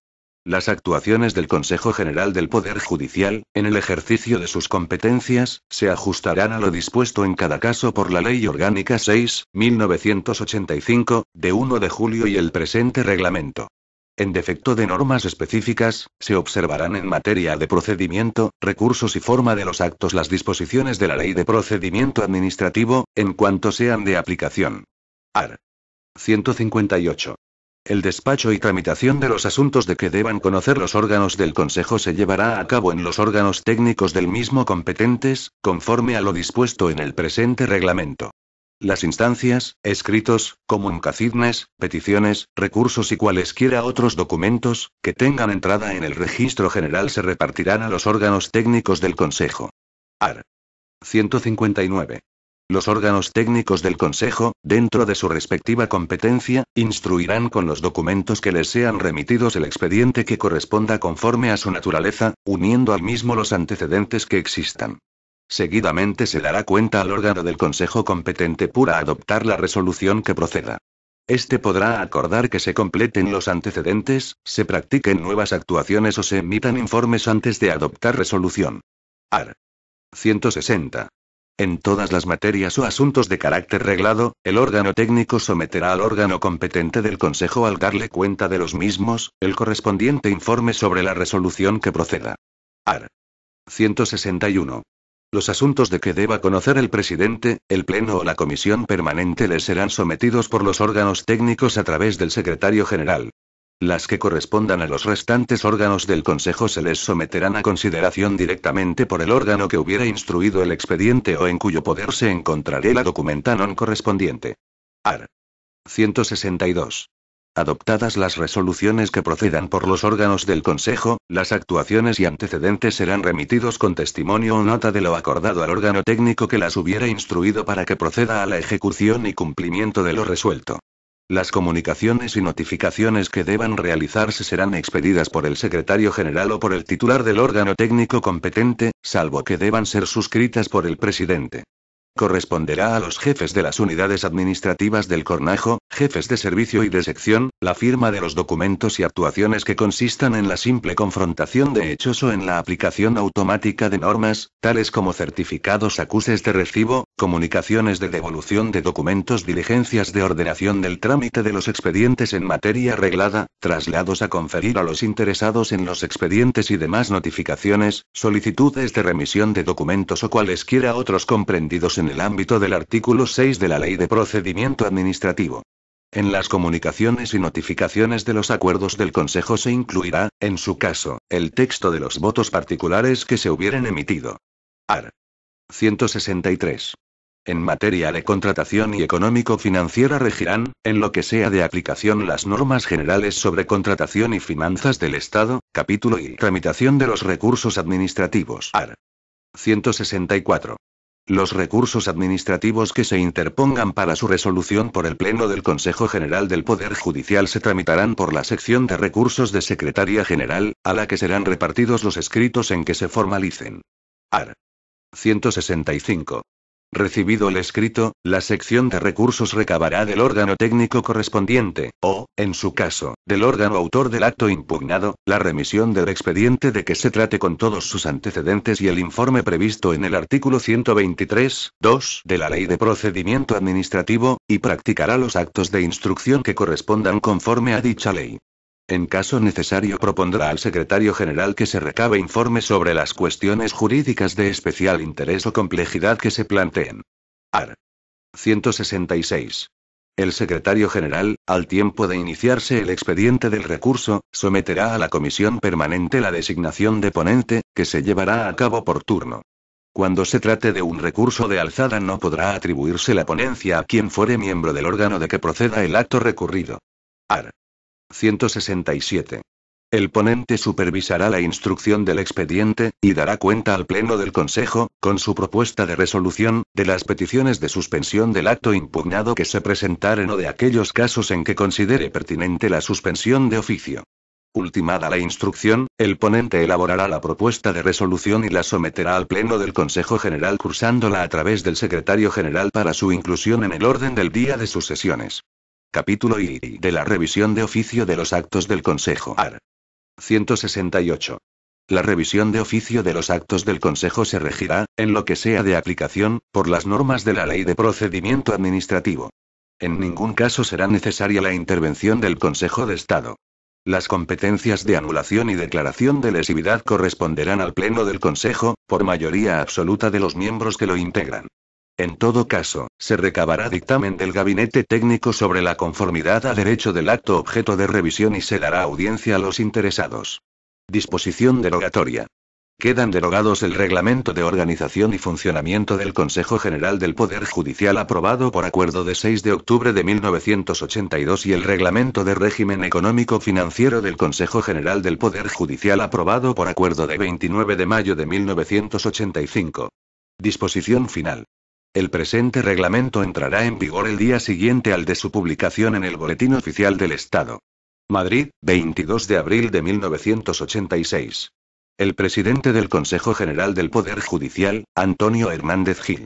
Las actuaciones del Consejo General del Poder Judicial, en el ejercicio de sus competencias, se ajustarán a lo dispuesto en cada caso por la Ley Orgánica 6, 1985, de 1 de julio y el presente reglamento. En defecto de normas específicas, se observarán en materia de procedimiento, recursos y forma de los actos las disposiciones de la Ley de Procedimiento Administrativo, en cuanto sean de aplicación. Ar. 158. El despacho y tramitación de los asuntos de que deban conocer los órganos del Consejo se llevará a cabo en los órganos técnicos del mismo competentes, conforme a lo dispuesto en el presente reglamento. Las instancias, escritos, comunicaciones, peticiones, recursos y cualesquiera otros documentos, que tengan entrada en el registro general se repartirán a los órganos técnicos del Consejo. Ar. 159. Los órganos técnicos del Consejo, dentro de su respectiva competencia, instruirán con los documentos que les sean remitidos el expediente que corresponda conforme a su naturaleza, uniendo al mismo los antecedentes que existan. Seguidamente se dará cuenta al órgano del Consejo competente pura adoptar la resolución que proceda. Este podrá acordar que se completen los antecedentes, se practiquen nuevas actuaciones o se emitan informes antes de adoptar resolución. Ar. 160. En todas las materias o asuntos de carácter reglado, el órgano técnico someterá al órgano competente del Consejo al darle cuenta de los mismos, el correspondiente informe sobre la resolución que proceda. Ar. 161. Los asuntos de que deba conocer el presidente, el Pleno o la Comisión Permanente le serán sometidos por los órganos técnicos a través del secretario general. Las que correspondan a los restantes órganos del Consejo se les someterán a consideración directamente por el órgano que hubiera instruido el expediente o en cuyo poder se encontraré la documenta non correspondiente. Ar. 162. Adoptadas las resoluciones que procedan por los órganos del Consejo, las actuaciones y antecedentes serán remitidos con testimonio o nota de lo acordado al órgano técnico que las hubiera instruido para que proceda a la ejecución y cumplimiento de lo resuelto. Las comunicaciones y notificaciones que deban realizarse serán expedidas por el secretario general o por el titular del órgano técnico competente, salvo que deban ser suscritas por el presidente corresponderá a los jefes de las unidades administrativas del Cornajo, jefes de servicio y de sección, la firma de los documentos y actuaciones que consistan en la simple confrontación de hechos o en la aplicación automática de normas, tales como certificados acuses de recibo, comunicaciones de devolución de documentos, diligencias de ordenación del trámite de los expedientes en materia reglada, traslados a conferir a los interesados en los expedientes y demás notificaciones, solicitudes de remisión de documentos o cualesquiera otros comprendidos en en el ámbito del artículo 6 de la Ley de Procedimiento Administrativo. En las comunicaciones y notificaciones de los acuerdos del Consejo se incluirá, en su caso, el texto de los votos particulares que se hubieran emitido. Ar. 163. En materia de contratación y económico-financiera regirán, en lo que sea de aplicación, las normas generales sobre contratación y finanzas del Estado, capítulo y tramitación de los recursos administrativos. Ar. 164. Los recursos administrativos que se interpongan para su resolución por el Pleno del Consejo General del Poder Judicial se tramitarán por la sección de recursos de Secretaría General, a la que serán repartidos los escritos en que se formalicen. Ar. 165. Recibido el escrito, la sección de recursos recabará del órgano técnico correspondiente, o, en su caso, del órgano autor del acto impugnado, la remisión del expediente de que se trate con todos sus antecedentes y el informe previsto en el artículo 123, 2 de la Ley de Procedimiento Administrativo, y practicará los actos de instrucción que correspondan conforme a dicha ley. En caso necesario propondrá al secretario general que se recabe informe sobre las cuestiones jurídicas de especial interés o complejidad que se planteen. Ar. 166. El secretario general, al tiempo de iniciarse el expediente del recurso, someterá a la comisión permanente la designación de ponente, que se llevará a cabo por turno. Cuando se trate de un recurso de alzada no podrá atribuirse la ponencia a quien fuere miembro del órgano de que proceda el acto recurrido. Ar. 167. El ponente supervisará la instrucción del expediente, y dará cuenta al Pleno del Consejo, con su propuesta de resolución, de las peticiones de suspensión del acto impugnado que se presentaren o de aquellos casos en que considere pertinente la suspensión de oficio. Ultimada la instrucción, el ponente elaborará la propuesta de resolución y la someterá al Pleno del Consejo General cursándola a través del Secretario General para su inclusión en el orden del día de sus sesiones. Capítulo I de la revisión de oficio de los actos del Consejo AR. 168. La revisión de oficio de los actos del Consejo se regirá, en lo que sea de aplicación, por las normas de la Ley de Procedimiento Administrativo. En ningún caso será necesaria la intervención del Consejo de Estado. Las competencias de anulación y declaración de lesividad corresponderán al Pleno del Consejo, por mayoría absoluta de los miembros que lo integran. En todo caso, se recabará dictamen del Gabinete Técnico sobre la conformidad a derecho del acto objeto de revisión y se dará audiencia a los interesados. Disposición derogatoria. Quedan derogados el Reglamento de Organización y Funcionamiento del Consejo General del Poder Judicial aprobado por acuerdo de 6 de octubre de 1982 y el Reglamento de Régimen Económico Financiero del Consejo General del Poder Judicial aprobado por acuerdo de 29 de mayo de 1985. Disposición final. El presente reglamento entrará en vigor el día siguiente al de su publicación en el Boletín Oficial del Estado. Madrid, 22 de abril de 1986. El presidente del Consejo General del Poder Judicial, Antonio Hernández Gil.